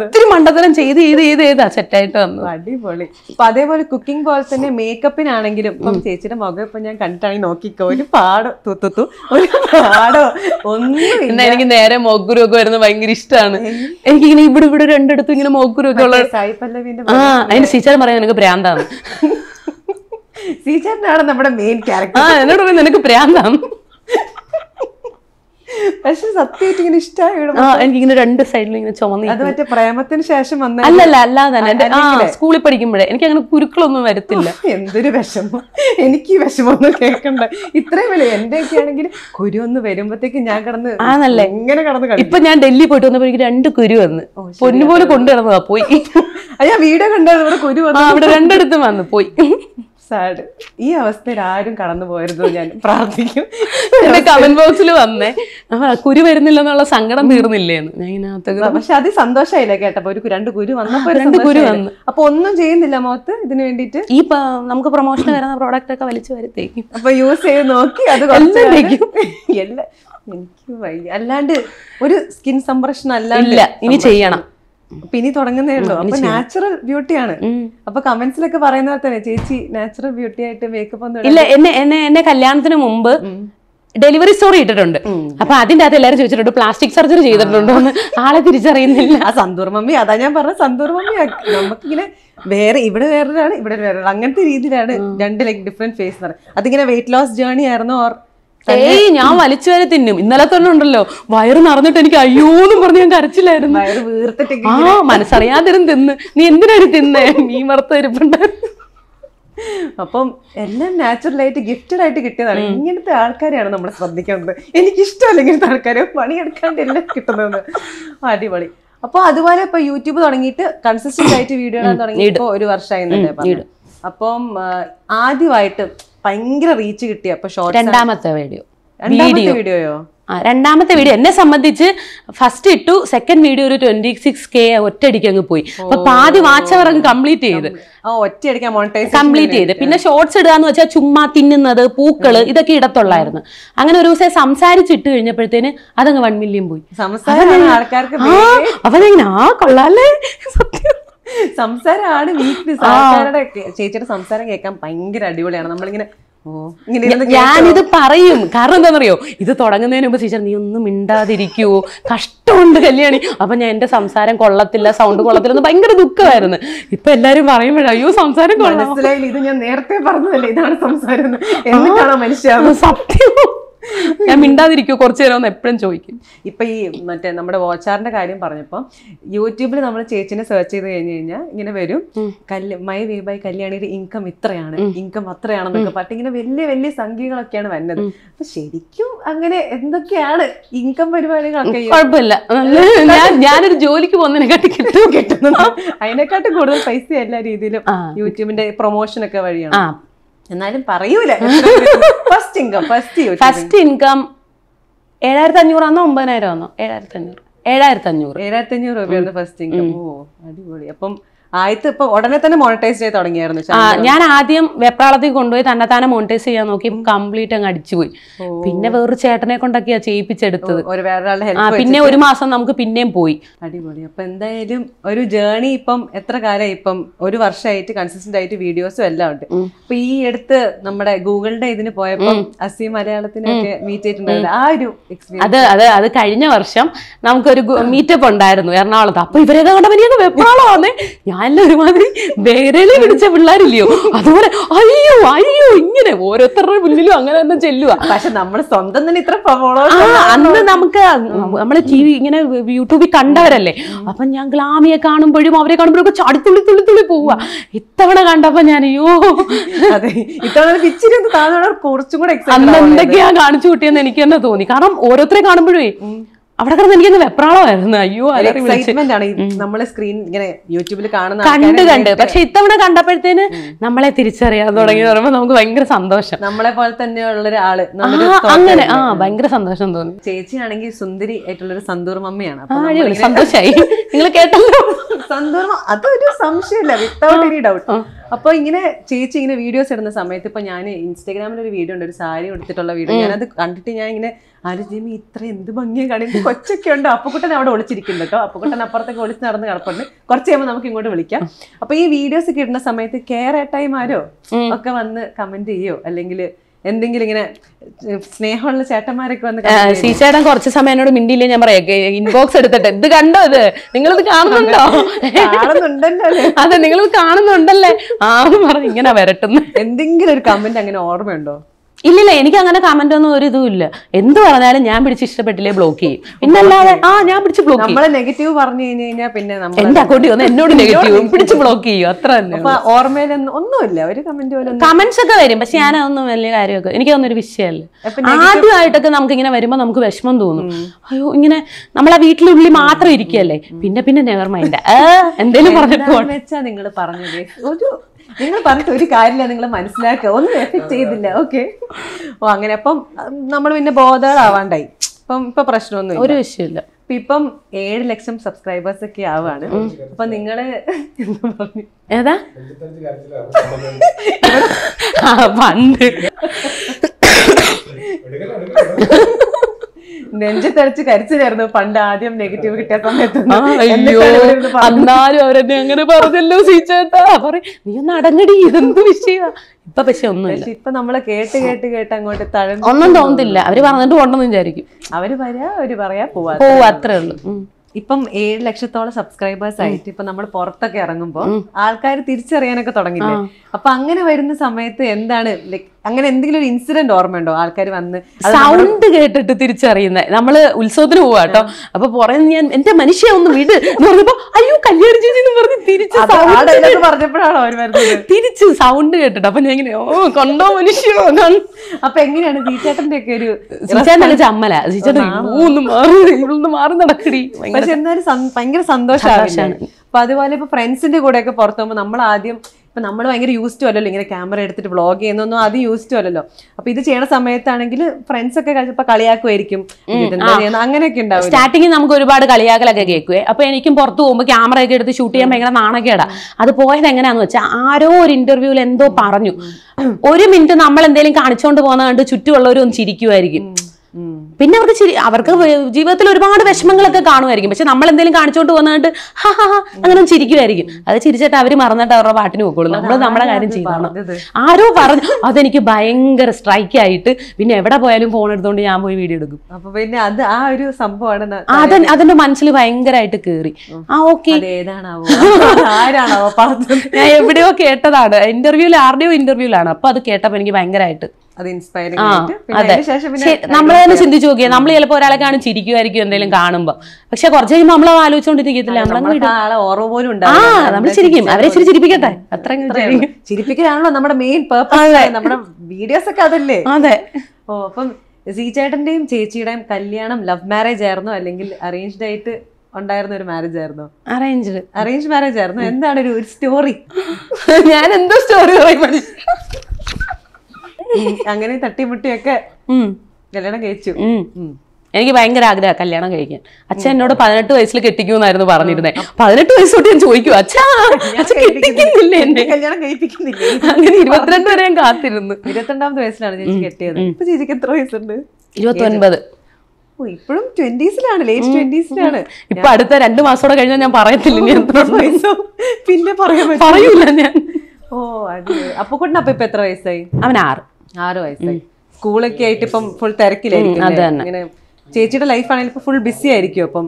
ഒത്തിരി മണ്ടത്തരം ചെയ്ത് ചെയ്ത് ചെയ്ത് ചെയ്താ സെറ്റായിട്ട് വന്നു അടിപൊളി അപ്പൊ അതേപോലെ കുക്കിംഗ് പോലെ തന്നെ മേക്കപ്പിനാണെങ്കിലും ഇപ്പം ചേച്ചിയുടെ മുഖം ഇപ്പൊ ഞാൻ കണ്ടിട്ടാണെങ്കിൽ നോക്കിക്കോ ഒരു പാട് തുത്തുത്തു ഒരു പാടോ ഒന്നും എനിക്ക് നേരെ ഒക്കെ വരുന്നത് ഭയങ്കര ഇഷ്ടമാണ് എനിക്കിങ്ങനെ ഇവിടെ ഇവിടെ രണ്ടിടത്തും ഇങ്ങനെ ഒക്കെ ഉള്ള സായി പല്ലവിന്റെ ആ അതിന്റെ ടീച്ചർ പറയാൻ എനിക്ക് ഭ്രാന്താണ് സീച്ചറിനാണ് നമ്മുടെ മെയിൻ ക്യാരക്ടർ ആ എന്നോട് നിനക്ക് ഭ്രാന്താണ് പക്ഷെ സത്യമായിട്ട് ഇങ്ങനെ ഇഷ്ടമായി എനിക്കിങ്ങനെ രണ്ട് സൈഡിലും ഇങ്ങനെ ചുമന്നു അത് മറ്റേ പ്രേമത്തിന് ശേഷം വന്ന അല്ലല്ല അല്ലാതെ സ്കൂളിൽ പഠിക്കുമ്പോഴേ എനിക്ക് അങ്ങനെ കുരുക്കളൊന്നും വരത്തില്ല എന്തൊരു വിഷമം എനിക്ക് ഈ വിഷമമൊന്നും കേൾക്കണ്ട ഇത്രയും വലിയ എന്റെ ഒക്കെ ആണെങ്കിൽ കുരു ഒന്ന് വരുമ്പോഴത്തേക്ക് ഞാൻ കടന്ന് ആണല്ലേ എങ്ങനെ കടന്ന് ഇപ്പൊ ഞാൻ ഡൽഹി പോയിട്ട് വന്നപ്പോ എനിക്ക് രണ്ട് കുരു വന്ന് പൊന്നുപോലെ കൊണ്ടുവന്നതാ പോയി ഞാൻ വീഡിയോ കണ്ടായിരുന്നു ഇവിടെ കുരു വന്നു അവിടെ രണ്ടിടത്തും വന്നു പോയി സാഡ് ഈ അവസ്ഥയിൽ ആരും കടന്നു പോയിരുന്നു ഞാൻ പ്രാർത്ഥിക്കും എന്റെ കമന്റ് ബോക്സിൽ വന്നേ കുരു വരുന്നില്ലെന്നുള്ള സങ്കടം തീർന്നില്ലേന്ന് ഞാൻ ഇതിനകത്ത് പക്ഷെ അത് സന്തോഷമായില്ല കേട്ടപ്പോ ഒരു രണ്ട് കുരു വന്നപ്പോ രണ്ട് കുരു വന്നു അപ്പൊ ഒന്നും ചെയ്യുന്നില്ല മുഖത്ത് ഇതിന് വേണ്ടിട്ട് ഈ നമുക്ക് പ്രൊമോഷൻ വരുന്ന പ്രോഡക്റ്റ് ഒക്കെ വലിച്ചു വരുത്തേക്കും അപ്പൊ യൂസ് ചെയ്ത് നോക്കി അത് എല്ലാ എനിക്ക് വയ്യ അല്ലാണ്ട് ഒരു സ്കിൻ സംരക്ഷണം അല്ല ഇനി ചെയ്യണം പിന്നെ തുടങ്ങുന്നേ ഉള്ളൂ അപ്പൊ നാച്ചുറൽ ബ്യൂട്ടിയാണ് അപ്പൊ കമന്റ്സിലൊക്കെ പറയുന്ന പോലെ തന്നെ ചേച്ചി നാച്ചുറൽ ബ്യൂട്ടി ആയിട്ട് മേക്കപ്പ് ഒന്നും ഇല്ല എന്നെ എന്നെ എന്നെ കല്യാണത്തിന് മുമ്പ് ഡെലിവറി സ്റ്റോറി ഇട്ടിട്ടുണ്ട് അപ്പൊ അതിന്റെ അകത്ത് എല്ലാവരും ചോദിച്ചിട്ടുണ്ട് പ്ലാസ്റ്റിക് സർജറി ചെയ്തിട്ടുണ്ടോ എന്ന് ആളെ തിരിച്ചറിയുന്നില്ല ആ സന്തൂർ മമ്മി അതാ ഞാൻ പറഞ്ഞ സന്തൂർ മമ്മി നമുക്കിങ്ങനെ വേറെ ഇവിടെ വേറൊരാണ് ഇവിടെ വേറൊരാൾ അങ്ങനത്തെ രീതിയിലാണ് രണ്ട് ലൈക്ക് ഡിഫറെന്റ് ഫേസ് എന്ന് പറയുന്നത് അതിങ്ങനെ വെയിറ്റ് ലോസ് ജേർണി ആയിരുന്നു ഓർ ഏയ് ഞാൻ വലിച്ചു വരെ തിന്നും ഇന്നലെ തന്നെ ഉണ്ടല്ലോ വയറ് നിറഞ്ഞിട്ട് എനിക്ക് അയ്യോ എന്ന് പറഞ്ഞ് ഞാൻ കരച്ചില്ലായിരുന്നു ആ മനസ്സറിയാതിരും തിന്ന് നീ എന്തിനാണ് തിന്നേ മീൻ വറുത്ത ഇരിപ്പുണ്ടായിരുന്നു അപ്പം എല്ലാം നാച്ചുറലായിട്ട് ഗിഫ്റ്റഡ് ആയിട്ട് കിട്ടിയതാണ് ഇങ്ങനത്തെ ആൾക്കാരെയാണ് നമ്മൾ ശ്രദ്ധിക്കേണ്ടത് എനിക്കിഷ്ടമല്ല ഇങ്ങനത്തെ ആൾക്കാരെ പണിയെടുക്കാണ്ട് എല്ലാം കിട്ടുന്നതെന്ന് അടിപൊളി അപ്പോൾ അതുപോലെ ഇപ്പൊ യൂട്യൂബ് തുടങ്ങിയിട്ട് കൺസിസ്റ്റന്റ് ആയിട്ട് വീഡിയോ ഇടാൻ തുടങ്ങിയിട്ട് ഒരു വർഷമായി അപ്പം ആദ്യമായിട്ട് ഭയങ്കര റീച്ച് കിട്ടിയ ഷോർട്ട് രണ്ടാമത്തെ വീഡിയോ വീഡിയോ വീഡിയോയോ രണ്ടാമത്തെ വീഡിയോ എന്നെ സംബന്ധിച്ച് ഫസ്റ്റ് ഇട്ടു സെക്കൻഡ് വീഡിയോ ഒരു ട്വന്റി സിക്സ് കെ ഒറ്റയടിക്ക് അങ്ങ് പോയി അപ്പൊ പാതി വാച്ചവർ അങ്ങ് കംപ്ലീറ്റ് ചെയ്ത് കംപ്ലീറ്റ് ചെയ്ത് പിന്നെ ഷോർട്സ് ഇടുകയെന്ന് വെച്ചാൽ ചുമ്മാ തിന്നുന്നത് പൂക്കള് ഇതൊക്കെ ഇടത്തുള്ളായിരുന്നു അങ്ങനെ ഒരു ദിവസം സംസാരിച്ചിട്ട് കഴിഞ്ഞപ്പോഴത്തേന് അതങ്ങ് വൺ മില്യൺ പോയി അപ്പൊ ഞാൻ ആ കൊള്ളാല്ലേ സത്യം സംസാരമാണ് വീക്ക്നെസ് ചേച്ചിയുടെ സംസാരം കേൾക്കാൻ ഭയങ്കര അടിപൊളിയാണ് നമ്മളിങ്ങനെ ഞാനിത് പറയും കാരണം എന്താണെന്നറിയോ ഇത് തുടങ്ങുന്നതിന് മുമ്പ് ചേച്ചി നീ ഒന്നും മിണ്ടാതിരിക്കുവോ കഷ്ടമുണ്ട് കല്യാണി അപ്പൊ ഞാൻ എന്റെ സംസാരം കൊള്ളത്തില്ല സൗണ്ട് കൊള്ളത്തില്ല എന്ന് ഭയങ്കര ദുഃഖമായിരുന്നു ഇപ്പൊ എല്ലാരും പറയുമ്പോഴാണ് അയ്യോ സംസാരം കൊള്ളാം ഇത് ഞാൻ നേരത്തെ പറഞ്ഞതല്ലേ ഇതാണ് സംസാരം സത്യം ഞാൻ മിണ്ടാതിരിക്കുമോ കുറച്ചു നേരം ഒന്ന് എപ്പോഴും ചോദിക്കും ഇപ്പൊ ഈ മറ്റേ നമ്മുടെ വാച്ചാറിന്റെ കാര്യം പറഞ്ഞപ്പോൾ യൂട്യൂബിൽ നമ്മൾ ചേച്ചിനെ സെർച്ച് ചെയ്ത് കഴിഞ്ഞ് കഴിഞ്ഞാൽ ഇങ്ങനെ വരും മൈ വേ കല്യാണിയുടെ ഇൻകം ഇത്രയാണ് ഇൻകം അത്രയാണെന്നൊക്കെ പറഞ്ഞിട്ട് ഇങ്ങനെ വലിയ വലിയ സംഖ്യകളൊക്കെയാണ് വരുന്നത് അപ്പൊ ശരിക്കും അങ്ങനെ എന്തൊക്കെയാണ് ഇൻകം പരിപാടികളൊക്കെ കുഴപ്പമില്ല ഞാനൊരു ജോലിക്ക് പോകുന്നതിനെക്കാട്ടി കിട്ടും കിട്ടുന്നത് അതിനെക്കാട്ടും കൂടുതൽ പൈസ എല്ലാ രീതിയിലും യൂട്യൂബിന്റെ പ്രൊമോഷൻ ഒക്കെ വഴിയാണ് എന്നാലും പറയൂല first income first first income ഏഴായിരത്തി അഞ്ഞൂറ് ആണോ ഒമ്പതിനായിരം ആണോ ഏഴായിരത്തി അഞ്ഞൂറ് ഏഴായിരത്തി അഞ്ഞൂറ് ഏഴായിരത്തി അഞ്ഞൂറ് ഫസ്റ്റ് ഇൻകം ഓ അടിപൊളി അപ്പം ഇപ്പൊ ഉടനെ തന്നെ മോണിറ്റൈസ് ചെയ്ത് തുടങ്ങിയായിരുന്നു ഞാൻ ആദ്യം വെപ്രാളത്തിൽ കൊണ്ടുപോയി തന്നെ തന്നെ മോണിറ്റൈസ് ചെയ്യാൻ നോക്കി കംപ്ലീറ്റ് അങ്ങ് അടിച്ചുപോയി പിന്നെ വേറൊരു ചേട്ടനെ കൊണ്ടൊക്കെയാ ചെയ്യിപ്പിച്ചെടുത്തത് പിന്നെ ഒരു മാസം നമുക്ക് പിന്നെയും പോയി അടിപൊളി അപ്പൊ എന്തായാലും ഒരു ജേണി ഇപ്പം എത്ര കാലമായി ഇപ്പം ഒരു വർഷമായിട്ട് കൺസിസ്റ്റന്റ് ആയിട്ട് വീഡിയോസും എല്ലാം ഉണ്ട് അപ്പൊ ഈ അടുത്ത് നമ്മുടെ ഗൂഗിളിന്റെ ഇതിന് പോയപ്പോ അസി മലയാളത്തിനൊക്കെ മീറ്റ് ചെയ്തിട്ടുണ്ടായിരുന്നു ആ ഒരു എക്സ്പീരിയൻസ് അത് അത് കഴിഞ്ഞ വർഷം നമുക്കൊരു മീറ്റപ്പ് ഉണ്ടായിരുന്നു എറണാകുളത്ത് അപ്പൊ ഇവരേതാണ്ട് വെപ്രാളമാണ് ഞാൻ ഒരുമാതിരി ധൈര്യയിലെ പിടിച്ച പിള്ളേരില്ലയോ അതുപോലെ അയ്യോ അയ്യോ ഇങ്ങനെ ഓരോരുത്തരുടെ മുന്നിലും അങ്ങനെ തന്നെ ചെല്ലുക പക്ഷെ നമ്മൾ സ്വന്തം തന്നെ ഇത്ര അന്ന് നമുക്ക് നമ്മളെ ടി വി ഇങ്ങനെ യൂട്യൂബിൽ കണ്ടവരല്ലേ അപ്പൊ ഞാൻ ഗ്ലാമിയെ കാണുമ്പോഴും അവരെ കാണുമ്പോഴും ഒക്കെ തുള്ളി തുള്ളി തുള്ളി പോവുക ഇത്തവണ കണ്ടപ്പോ ഞാൻ അയ്യോ അതെ ഇത്തവണ കുറച്ചും കൂടെ അന്ന് എന്തൊക്കെയാ കാണിച്ചു കൂട്ടിയെന്ന് എനിക്ക് തന്നെ തോന്നി കാരണം ഓരോരുത്തരെ കാണുമ്പോഴേ അവിടെ കിടന്ന് എനിക്കൊന്ന് വെപ്രാളമായിരുന്നു അയ്യോ നമ്മളെ സ്ക്രീൻ ഇങ്ങനെ യൂട്യൂബിൽ കാണുന്ന കണ്ട് കണ്ട് പക്ഷെ ഇത്തവണ കണ്ടപ്പോഴത്തേന് നമ്മളെ തിരിച്ചറിയാൻ തുടങ്ങി പറയുമ്പോൾ നമുക്ക് ഭയങ്കര സന്തോഷം നമ്മളെ പോലെ തന്നെയുള്ള ഒരാള് അങ്ങനെ ആ ഭയങ്കര സന്തോഷം തോന്നി ചേച്ചിയാണെങ്കിൽ സുന്ദരി ആയിട്ടുള്ള ഒരു സന്തൂർ മമ്മയാണ് സന്തോഷായി നിങ്ങൾ കേട്ടല്ലോ സന്തൂർ അതൊരു സംശയമില്ല വിത്തൗട്ട് എനി ഡൗട്ട് അപ്പൊ ഇങ്ങനെ ചേച്ചി ഇങ്ങനെ വീഡിയോസ് ഇടുന്ന സമയത്ത് ഇപ്പൊ ഞാൻ ഇൻസ്റ്റാഗ്രാമിൽ ഒരു വീഡിയോ ഉണ്ട് ഒരു സാരി ഉടുത്തിട്ടുള്ള വീഡിയോ ഞാനത് കണ്ടിട്ട് ഞാൻ ഇങ്ങനെ ആലോചിച്ചു ഇത്ര എന്ത് ഭംഗിയാണ് കണ്ടിട്ട് കൊച്ചൊക്കെ ഉണ്ട് അപ്പുക്കുട്ടൻ അവിടെ ഒളിച്ചിരിക്കുന്നു കേട്ടോ അപ്പുക്കുട്ടൻ അപ്പുറത്തൊക്കെ ഒളിച്ച് നടന്ന് കിടപ്പുണ്ട് കുറച്ച് കഴിയുമ്പോൾ നമുക്ക് ഇങ്ങോട്ട് വിളിക്കാം അപ്പൊ ഈ വീഡിയോസ് ഒക്കെ ഇടുന്ന സമയത്ത് കെയർ ഏട്ടായിമാരോ ഒക്കെ വന്ന് കമന്റ് ചെയ്യോ അല്ലെങ്കിൽ എന്തെങ്കിലും ഇങ്ങനെ സ്നേഹമുള്ള ചേട്ടന്മാരൊക്കെ വന്ന് ശീശേടൻ കുറച്ച് സമയം എന്നോട് മിണ്ടിയില്ലേ ഞാൻ പറയാം ഇൻബോക്സ് എടുത്തിട്ട് ഇത് കണ്ടോ ഇത് നിങ്ങളിത് കാണുന്നുണ്ടോ അതെ നിങ്ങളിത് കാണുന്നുണ്ടല്ലേ ആന്ന് പറഞ്ഞു ഇങ്ങനെ വരട്ടുന്നു എന്തെങ്കിലും ഒരു കമന്റ് അങ്ങനെ ഓർമ്മയുണ്ടോ ഇല്ലില്ല എനിക്ക് അങ്ങനെ കമന്റ് ഒന്നും ഒരു ഇതും ഇല്ല എന്ത് പറഞ്ഞാലും ഞാൻ പിടിച്ച് ഇഷ്ടപ്പെട്ടില്ലേ ബ്ലോക്ക് ചെയ്യും പിന്നെ അല്ലാതെ ആ ഞാൻ പിടിച്ച് ബ്ലോക്ക് നമ്മളെ നെഗറ്റീവ് പറഞ്ഞു കഴിഞ്ഞാൽ പിന്നെ എന്റെ അക്കൗണ്ടിൽ വന്ന് എന്നോട് നെഗറ്റീവ് പിടിച്ച് ബ്ലോക്ക് ചെയ്യും അത്ര തന്നെ കമന്റ് കമന്റ്സ് ഒക്കെ വരും പക്ഷെ ഞാൻ അതൊന്നും വലിയ കാര്യമൊക്കെ എനിക്ക് ഒരു വിഷയമല്ല ആദ്യമായിട്ടൊക്കെ നമുക്ക് ഇങ്ങനെ വരുമ്പോൾ നമുക്ക് വിഷമം തോന്നും അയ്യോ ഇങ്ങനെ നമ്മളെ വീട്ടിലുള്ളിൽ മാത്രം ഇരിക്കുകയല്ലേ പിന്നെ പിന്നെ നെവർ മൈൻഡ് എന്തേലും പറഞ്ഞിട്ട് നിങ്ങൾ പറഞ്ഞത് ഒരു നിങ്ങൾ പറഞ്ഞിട്ട് ഒരു കാര്യമില്ല നിങ്ങൾ മനസ്സിലാക്കുക ഒന്നും എഫക്ട് ചെയ്തില്ല ഓക്കെ ഓ അങ്ങനെ അപ്പം നമ്മൾ പിന്നെ ബോധാവാണ്ടായി ഇപ്പം ഇപ്പൊ പ്രശ്നമൊന്നും ഒരു വിഷയമില്ല ഇപ്പം ഏഴ് ലക്ഷം സബ്സ്ക്രൈബേഴ്സ് ഒക്കെ ആവാണ് അപ്പൊ നിങ്ങള് ഏതാ പണ്ട് നെഞ്ചത്തടിച്ച് കരിച്ചിലായിരുന്നു പണ്ട് ആദ്യം നെഗറ്റീവ് കിട്ടിയ സമയത്ത് അയ്യോ അന്നാലും അവരെന്നെ അങ്ങനെ പറഞ്ഞല്ലോ സീച്ചേട്ടാ പറയും നീ ഒന്ന് അടങ്ങടി ഇതെന്ത് വിഷയ ഇപ്പൊ പക്ഷെ ഒന്നും ഇപ്പൊ നമ്മളെ കേട്ട് കേട്ട് കേട്ട് അങ്ങോട്ട് തഴഞ്ഞു ഒന്നും തോന്നത്തില്ല അവര് പറഞ്ഞിട്ട് പോണ്ടെന്ന് വിചാരിക്കും അവര് പറയാ അവര് പറയാ പോവാ പോവാ അത്രേ ഉള്ളൂ ഇപ്പം ഏഴ് ലക്ഷത്തോളം സബ്സ്ക്രൈബേഴ്സ് ആയിട്ട് ഇപ്പൊ നമ്മൾ പുറത്തൊക്കെ ഇറങ്ങുമ്പോൾ ആൾക്കാർ തിരിച്ചറിയാനൊക്കെ തുടങ്ങില്ലേ അപ്പൊ അങ്ങനെ വരുന്ന സമയത്ത് എന്താണ് ലൈക് അങ്ങനെ എന്തെങ്കിലും ഒരു ഇൻസിഡന്റ് ഓർമ്മയുണ്ടോ ആൾക്കാർ വന്ന് സൗണ്ട് കേട്ടിട്ട് തിരിച്ചറിയുന്ന നമ്മള് ഉത്സവത്തിന് പോവാ കേട്ടോ അപ്പൊ പുറമെ ഞാൻ എന്റെ മനുഷ്യ ഒന്ന് വിട് എന്ന് പറഞ്ഞപ്പോ അയ്യോ കല്യാണ ചേച്ചി എന്ന് പറഞ്ഞ് തിരിച്ച് പറഞ്ഞപ്പോഴാണോ അവർ തിരിച്ച് സൗണ്ട് കേട്ടിട്ട് അപ്പൊ ഞാൻ ഇങ്ങനെ ഓ കണ്ടോ മനുഷ്യോ അപ്പൊ എങ്ങനെയാണ് സീച്ചേട്ടന്റെ ഒക്കെ ഒരു സീച്ചേട്ടനല്ല ചമ്മല സീച്ചേട്ടൻ മാറി മാറി നടക്കടി പക്ഷെ എന്നാലും ഭയങ്കര സന്തോഷമാണ് അപ്പൊ അതുപോലെ ഇപ്പൊ ഫ്രണ്ട്സിന്റെ കൂടെ ഒക്കെ പുറത്തു നമ്മൾ ആദ്യം ഇപ്പം നമ്മൾ ഭയങ്കര യൂസ് ടു അല്ലല്ലോ ഇങ്ങനെ ക്യാമറ എടുത്തിട്ട് വ്ളോഗ് ചെയ്യുന്നൊന്നും അത് യൂസ് ടു അല്ലല്ലോ അപ്പോൾ ഇത് ചെയ്യണ സമയത്താണെങ്കിൽ ഫ്രണ്ട്സ് ഒക്കെ ചിലപ്പോൾ കളിയാക്കുമായിരിക്കും അങ്ങനെയൊക്കെ ഉണ്ടാവും സ്റ്റാർട്ടിങ് നമുക്ക് ഒരുപാട് കളിയാക്കലൊക്കെ കേൾക്കുവേ അപ്പോൾ എനിക്കും പുറത്ത് പോകുമ്പോൾ ക്യാമറ ഒക്കെ എടുത്ത് ഷൂട്ട് ചെയ്യാൻ ഭയങ്കര നാണക്കേടാ അത് പോയത് എങ്ങനെയാണെന്ന് വെച്ചാൽ ആരോ ഒരു ഇന്റർവ്യൂവിൽ എന്തോ പറഞ്ഞു ഒരു മിനിറ്റ് നമ്മൾ എന്തെങ്കിലും കാണിച്ചുകൊണ്ട് പോകുന്നത് കണ്ട് ചുറ്റുമുള്ളവരും ഒന്ന് ചിരിക്കുമായിരിക്കും പിന്നെ അവർക്ക് ശരി അവർക്ക് ജീവിതത്തിൽ ഒരുപാട് വിഷമങ്ങളൊക്കെ കാണുമായിരിക്കും പക്ഷെ നമ്മൾ എന്തെങ്കിലും കാണിച്ചോണ്ട് പോകുന്നതായിട്ട് ഹാ ഹാ അങ്ങനെ ചിരിക്കുമായിരിക്കും അത് ചിരിച്ചിട്ട് അവർ മറന്നിട്ട് അവരുടെ പാട്ടിന് പോയിക്കോളും നമ്മൾ നമ്മളെ കാര്യം ചെയ്യണം ആരോ പറഞ്ഞു അതെനിക്ക് ഭയങ്കര സ്ട്രൈക്ക് ആയിട്ട് പിന്നെ എവിടെ പോയാലും ഫോൺ എടുത്തോണ്ട് ഞാൻ പോയി വീഡിയോ എടുക്കും അപ്പൊ പിന്നെ അത് ആ ഒരു സംഭവമാണ് അത് അതിന്റെ മനസ്സിൽ ഭയങ്കരമായിട്ട് കേറി ആ ഓക്കെ എവിടെയോ കേട്ടതാണ് ഇന്റർവ്യൂല് ആരുടെയോ ഇന്റർവ്യൂലാണ് അപ്പൊ അത് കേട്ടപ്പോ എനിക്ക് ഭയങ്കരമായിട്ട് നമ്മൾ തന്നെ ചിന്തിച്ചു നോക്കിയ നമ്മൾ ചിലപ്പോ ഒരാളെ കാണും ചിരിക്കുമായിരിക്കും എന്തെങ്കിലും കാണുമ്പോ പക്ഷെ കുറച്ച് കഴിയുമ്പോൾ നമ്മൾ ആലോചിച്ചോണ്ടിരിക്കത്തില്ല നമ്മൾ ചിരിക്കും അവരെ ചിരി ചിരിപ്പിക്കട്ടെ അത്ര ചിരിപ്പിക്കലാണല്ലോ നമ്മുടെ മെയിൻ പേർപ്പസ് നമ്മുടെ വീഡിയോസ് ഒക്കെ അതല്ലേ അതെ ഓ അപ്പം സി ചേട്ടന്റെയും ചേച്ചിയുടെയും കല്യാണം ലവ് മാരേജ് ആയിരുന്നു അല്ലെങ്കിൽ അറേഞ്ച്ഡ് ആയിട്ട് ഉണ്ടായിരുന്ന ഒരു മാരേജ് ആയിരുന്നു അറേഞ്ച്ഡ് അറേഞ്ച് മാരേജ് ആയിരുന്നു എന്താണ് ഒരു സ്റ്റോറി ഞാൻ എന്തോ സ്റ്റോറി പറയും അങ്ങനെ തട്ടിമുട്ടിയൊക്കെ കല്യാണം കഴിച്ചു എനിക്ക് ഭയങ്കര ആഗ്രഹമാണ് കല്യാണം കഴിക്കാൻ അച്ഛൻ എന്നോട് പതിനെട്ട് വയസ്സിൽ കെട്ടിക്കുമെന്നായിരുന്നു പറഞ്ഞിരുന്നത് പതിനെട്ട് വയസ്സ് തൊട്ട് ഞാൻ ചോദിക്കും അച്ഛാ കെട്ടിക്കുന്നില്ലേ കല്യാണം കഴിപ്പിക്കുന്നില്ലേ അങ്ങനെ ഇരുപത്തിരണ്ട് വരെ ഞാൻ കാത്തിരുന്നു ഇരുപത്തിരണ്ടാമത് വയസ്സിലാണ് ചേച്ചി കെട്ടിയത് ഇപ്പൊ ചേച്ചിക്ക് എത്ര വയസ്സുണ്ട് ഇരുപത്തൊൻപത് ഇപ്പോഴും ട്വന്റീസിലാണ് ലേറ്റ് ട്വന്റീസിലാണ് ഇപ്പൊ അടുത്ത രണ്ട് മാസത്തോടെ കഴിഞ്ഞാൽ ഞാൻ പറയത്തില്ല ഇനി എത്ര വയസ്സോ പിന്നെ പറയാൻ പറയൂല ഞാൻ ഓ അത് അപ്പൊ കൊണ്ടിനപ്പൊ ഇപ്പൊ എത്ര വയസ്സായി അവൻ ആറ് ആറ് വയസ്സായി സ്കൂളൊക്കെ ആയിട്ട് ഇപ്പം ഫുൾ തിരക്കിലായിരിക്കും അങ്ങനെ ചേച്ചിയുടെ ലൈഫാണെങ്കിൽ ഇപ്പൊ ഫുൾ ബിസി ആയിരിക്കും അപ്പം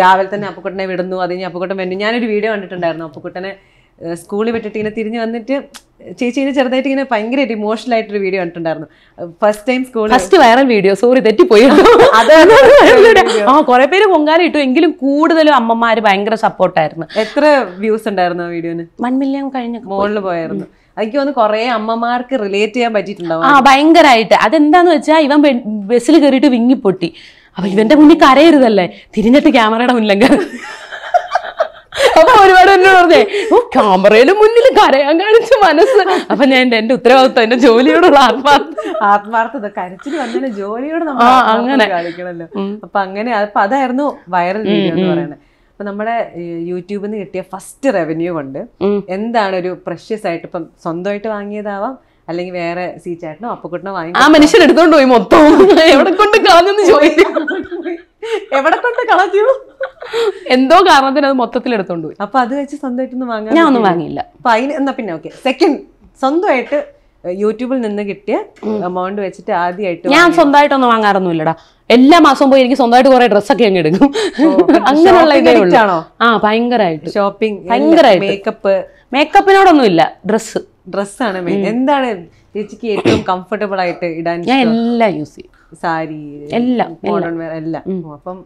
രാവിലെ തന്നെ അപ്പുക്കുട്ടനെ വിടുന്നു അത് കഴിഞ്ഞ് അപ്പുക്കുട്ടൻ വരുന്നു ഞാനൊരു വീഡിയോ കണ്ടിട്ടുണ്ടായിരുന്നു അപ്പുക്കുട്ടനെ സ്കൂളിൽ വിട്ടിട്ട് ഇങ്ങനെ തിരിഞ്ഞു വന്നിട്ട് ചേച്ചി ഇങ്ങനെ ചെറുതായിട്ട് ഇങ്ങനെ ഭയങ്കരമായിട്ട് ഇമോഷണൽ ആയിട്ട് ഒരു വീഡിയോ കണ്ടിട്ടുണ്ടായിരുന്നു first time school first viral video sorry തെറ്റിപ്പോയി ആ കുറെ പേര് പൊങ്കാലം ഇട്ടു എങ്കിലും കൂടുതലും അമ്മമാര് ഭയങ്കര സപ്പോർട്ടായിരുന്നു എത്ര വ്യൂസ് ഉണ്ടായിരുന്നു ആ വീഡിയോന് വൺ മില്യൺ കഴിഞ്ഞ മുകളിൽ പോയായിരുന്നു അതൊക്കെ ഒന്ന് കുറെ അമ്മമാർക്ക് റിലേറ്റ് ചെയ്യാൻ പറ്റിയിട്ടുണ്ടാവും ആ ഭയങ്കരമായിട്ട് അതെന്താന്ന് വെച്ചാൽ ഇവൻ ബസ്സിൽ കയറിയിട്ട് പൊട്ടി അപ്പൊ ഇവന്റെ മുന്നിൽ കരയരുതല്ലേ തിരിഞ്ഞിട്ട് ക്യാമറയുടെ മുന്നിലും അപ്പൊ ഒരുപാട് എന്നെ പറഞ്ഞേ ഓ ക്യാമറയിലും മുന്നിൽ കരയാൻ കാണിച്ച മനസ്സ് അപ്പൊ ഞാൻ എന്റെ ഉത്തരവാദിത്വം എന്റെ ജോലിയോടുള്ള ആത്മാർത്ഥ ആത്മാർത്ഥത കരച്ചിൽ വന്നതിന് ജോലിയോട് നമ്മൾ അങ്ങനെ കാണിക്കണല്ലോ അപ്പൊ അങ്ങനെ അപ്പൊ അതായിരുന്നു വൈറൽ വീഡിയോ എന്ന് പറയുന്നത് അപ്പം നമ്മുടെ യൂട്യൂബിൽ നിന്ന് കിട്ടിയ ഫസ്റ്റ് റവന്യൂ കൊണ്ട് എന്താണ് ഒരു പ്രഷ്യസ് ആയിട്ട് ഇപ്പം സ്വന്തമായിട്ട് വാങ്ങിയതാവാം അല്ലെങ്കിൽ വേറെ സീ ചേട്ടനോ അപ്പക്കുട്ടനോ വാങ്ങി ആ മനുഷ്യൻ എടുത്തോണ്ട് പോയി മൊത്തം എവിടെ കൊണ്ട് കളഞ്ഞെന്ന് ചോദിച്ചു എവിടെ കൊണ്ട് കളഞ്ഞു എന്തോ കാരണത്തിന് അത് മൊത്തത്തിൽ എടുത്തോണ്ട് പോയി അപ്പൊ അത് വെച്ച് സ്വന്തമായിട്ടൊന്നും വാങ്ങാൻ ഞാൻ ഒന്നും വാങ്ങിയില്ല അപ്പൊ അതിന് എന്നാ പിന്നെ ഓക്കെ സെക്കൻഡ് സ്വന്തമായിട്ട് യൂട്യൂബിൽ നിന്ന് കിട്ടിയ എമൗണ്ട് വെച്ചിട്ട് ആദ്യമായിട്ട് ഞാൻ സ്വന്തമായിട്ടൊന്നും വാങ്ങാറൊന്നുമില്ലടാ എല്ലാ മാസവും പോയി എനിക്ക് സ്വന്തമായിട്ട് കുറെ ഡ്രസ്സൊക്കെ അങ്ങ് എടുക്കും അങ്ങനെയുള്ള ഇതേ ആ ഭയങ്കരമായിട്ട് ഷോപ്പിംഗ് ഭയങ്കരമായിട്ട് മേക്കപ്പ് മേക്കപ്പിനോടൊന്നും ഇല്ല ഡ്രസ്സ് ഡ്രസ്സാണ് മെയിൻ എന്താണ് ചേച്ചിക്ക് ഏറ്റവും കംഫർട്ടബിൾ ആയിട്ട് ഇടാൻ ഞാൻ എല്ലാം യൂസ് ചെയ്യും സാരി എല്ലാം മോഡേൺ വെയർ എല്ലാം അപ്പം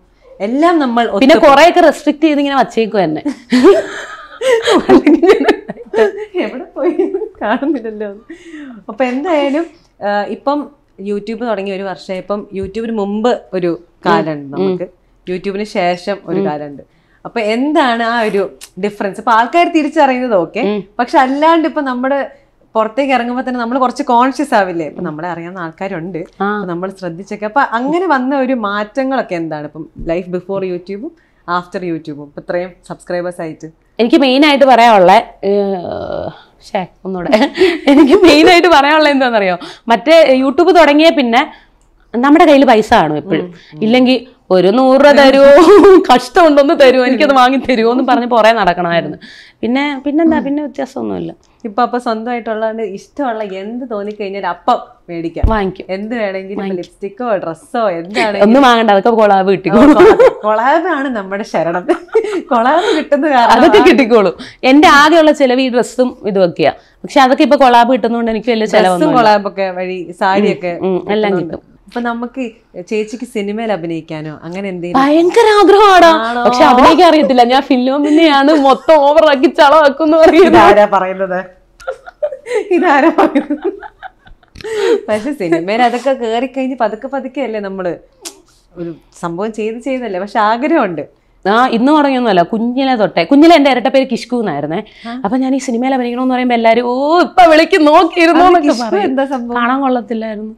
എല്ലാം നമ്മൾ പിന്നെ കുറെയൊക്കെ റെസ്ട്രിക്ട് ചെയ്ത് ഇങ്ങനെ വച്ചേക്കും എന്നെ എവിടെ പോയി കാണുന്നില്ലല്ലോ അപ്പൊ എന്തായാലും ഇപ്പം യൂട്യൂബ് തുടങ്ങി ഒരു വർഷം ഇപ്പം യൂട്യൂബിന് മുമ്പ് ഒരു കാലുണ്ട് നമുക്ക് യൂട്യൂബിന് ശേഷം ഒരു കാലുണ്ട് അപ്പൊ എന്താണ് ആ ഒരു ഡിഫറൻസ് ഇപ്പൊ ആൾക്കാർ തിരിച്ചറിയുന്നത് ഓക്കെ പക്ഷെ അല്ലാണ്ട് ഇപ്പൊ നമ്മുടെ പുറത്തേക്ക് ഇറങ്ങുമ്പോൾ തന്നെ നമ്മൾ കുറച്ച് കോൺഷ്യസ് ആവില്ലേ ഇപ്പൊ നമ്മളെ അറിയാവുന്ന ആൾക്കാരുണ്ട് നമ്മൾ ശ്രദ്ധിച്ചൊക്കെ അപ്പൊ അങ്ങനെ വന്ന ഒരു മാറ്റങ്ങളൊക്കെ എന്താണ് ഇപ്പം ലൈഫ് ബിഫോർ യൂട്യൂബും ആഫ്റ്റർ യൂട്യൂബും ഇപ്പൊ ഇത്രയും സബ്സ്ക്രൈബേഴ്സ് ആയിട്ട് എനിക്ക് മെയിനായിട്ട് പറയാനുള്ള ശേ ഒന്നുകൂടെ എനിക്ക് മെയിനായിട്ട് പറയാനുള്ള എന്താണെന്നറിയോ മറ്റേ യൂട്യൂബ് തുടങ്ങിയ പിന്നെ നമ്മുടെ കയ്യിൽ പൈസ കാണും എപ്പോഴും ഇല്ലെങ്കിൽ ഒരു നൂറ് രൂപ തരുമോ കഷ്ടമുണ്ടൊന്ന് തരുമോ എനിക്കത് വാങ്ങി തരുമോ എന്ന് പറഞ്ഞ് പുറേ നടക്കണമായിരുന്നു പിന്നെ പിന്നെന്താ പിന്നെ വ്യത്യാസമൊന്നുമില്ല ഇപ്പൊ അപ്പൊ സ്വന്തമായിട്ടുള്ളത് ഇഷ്ടമുള്ള എന്ത് തോന്നിക്കഴിഞ്ഞാൽ അപ്പം മേടിക്കാം വാങ്ങിക്കും എന്ത് വേണമെങ്കിലും ലിപ്സ്റ്റിക്കോ ഡ്രസ്സോ എന്താണ് ഒന്നും വാങ്ങണ്ട അതൊക്കെ കൊളാബ് കിട്ടി കൊളാബാണ് നമ്മുടെ ശരണം അതൊക്കെ കിട്ടിക്കോളും എന്റെ ആകെയുള്ള ചെലവ് ഈ ഡ്രസ്സും ഇതൊക്കെയാ പക്ഷെ അതൊക്കെ ഇപ്പൊ കൊളാബ് കിട്ടുന്നതുകൊണ്ട് എനിക്ക് വലിയ ചെലവ് കൊളാബൊക്കെ വഴി സാരിയൊക്കെ എല്ലാം കിട്ടും അപ്പൊ നമുക്ക് ചേച്ചിക്ക് സിനിമയിൽ അഭിനയിക്കാനോ അങ്ങനെ എന്തെങ്കിലും ഭയങ്കര ആഗ്രഹമാണോ പക്ഷെ അഭിനയിക്കാൻ അറിയത്തില്ല ഞാൻ ഫിലിമിനെയാണ് മൊത്തം ഓവറാക്കി ചളവാക്കുന്നു പറയുന്നത് ഇതാരാ പറയുന്നത് പക്ഷെ സിനിമയിൽ അതൊക്കെ കേറി കഴിഞ്ഞ് പതുക്കെ പതുക്കെ അല്ലേ നമ്മള് ഒരു സംഭവം ചെയ്ത് ചെയ്തല്ലേ പക്ഷെ ആഗ്രഹമുണ്ട് ആ ഇന്ന് തുടങ്ങിയൊന്നുമല്ല കുഞ്ഞിലെ തൊട്ടേ കുഞ്ഞിലെ എന്റെ ഇരട്ട പേര് കിഷ്കു എന്നായിരുന്നേ അപ്പൊ ഞാൻ ഈ സിനിമയിൽ അഭിനയിക്കണമെന്ന് പറയുമ്പോ എല്ലാരും ഓ ഇപ്പൊ വിളിക്കും നോക്കിയിരുന്നു കാണാൻ കൊള്ളത്തില്ലായിരുന്നു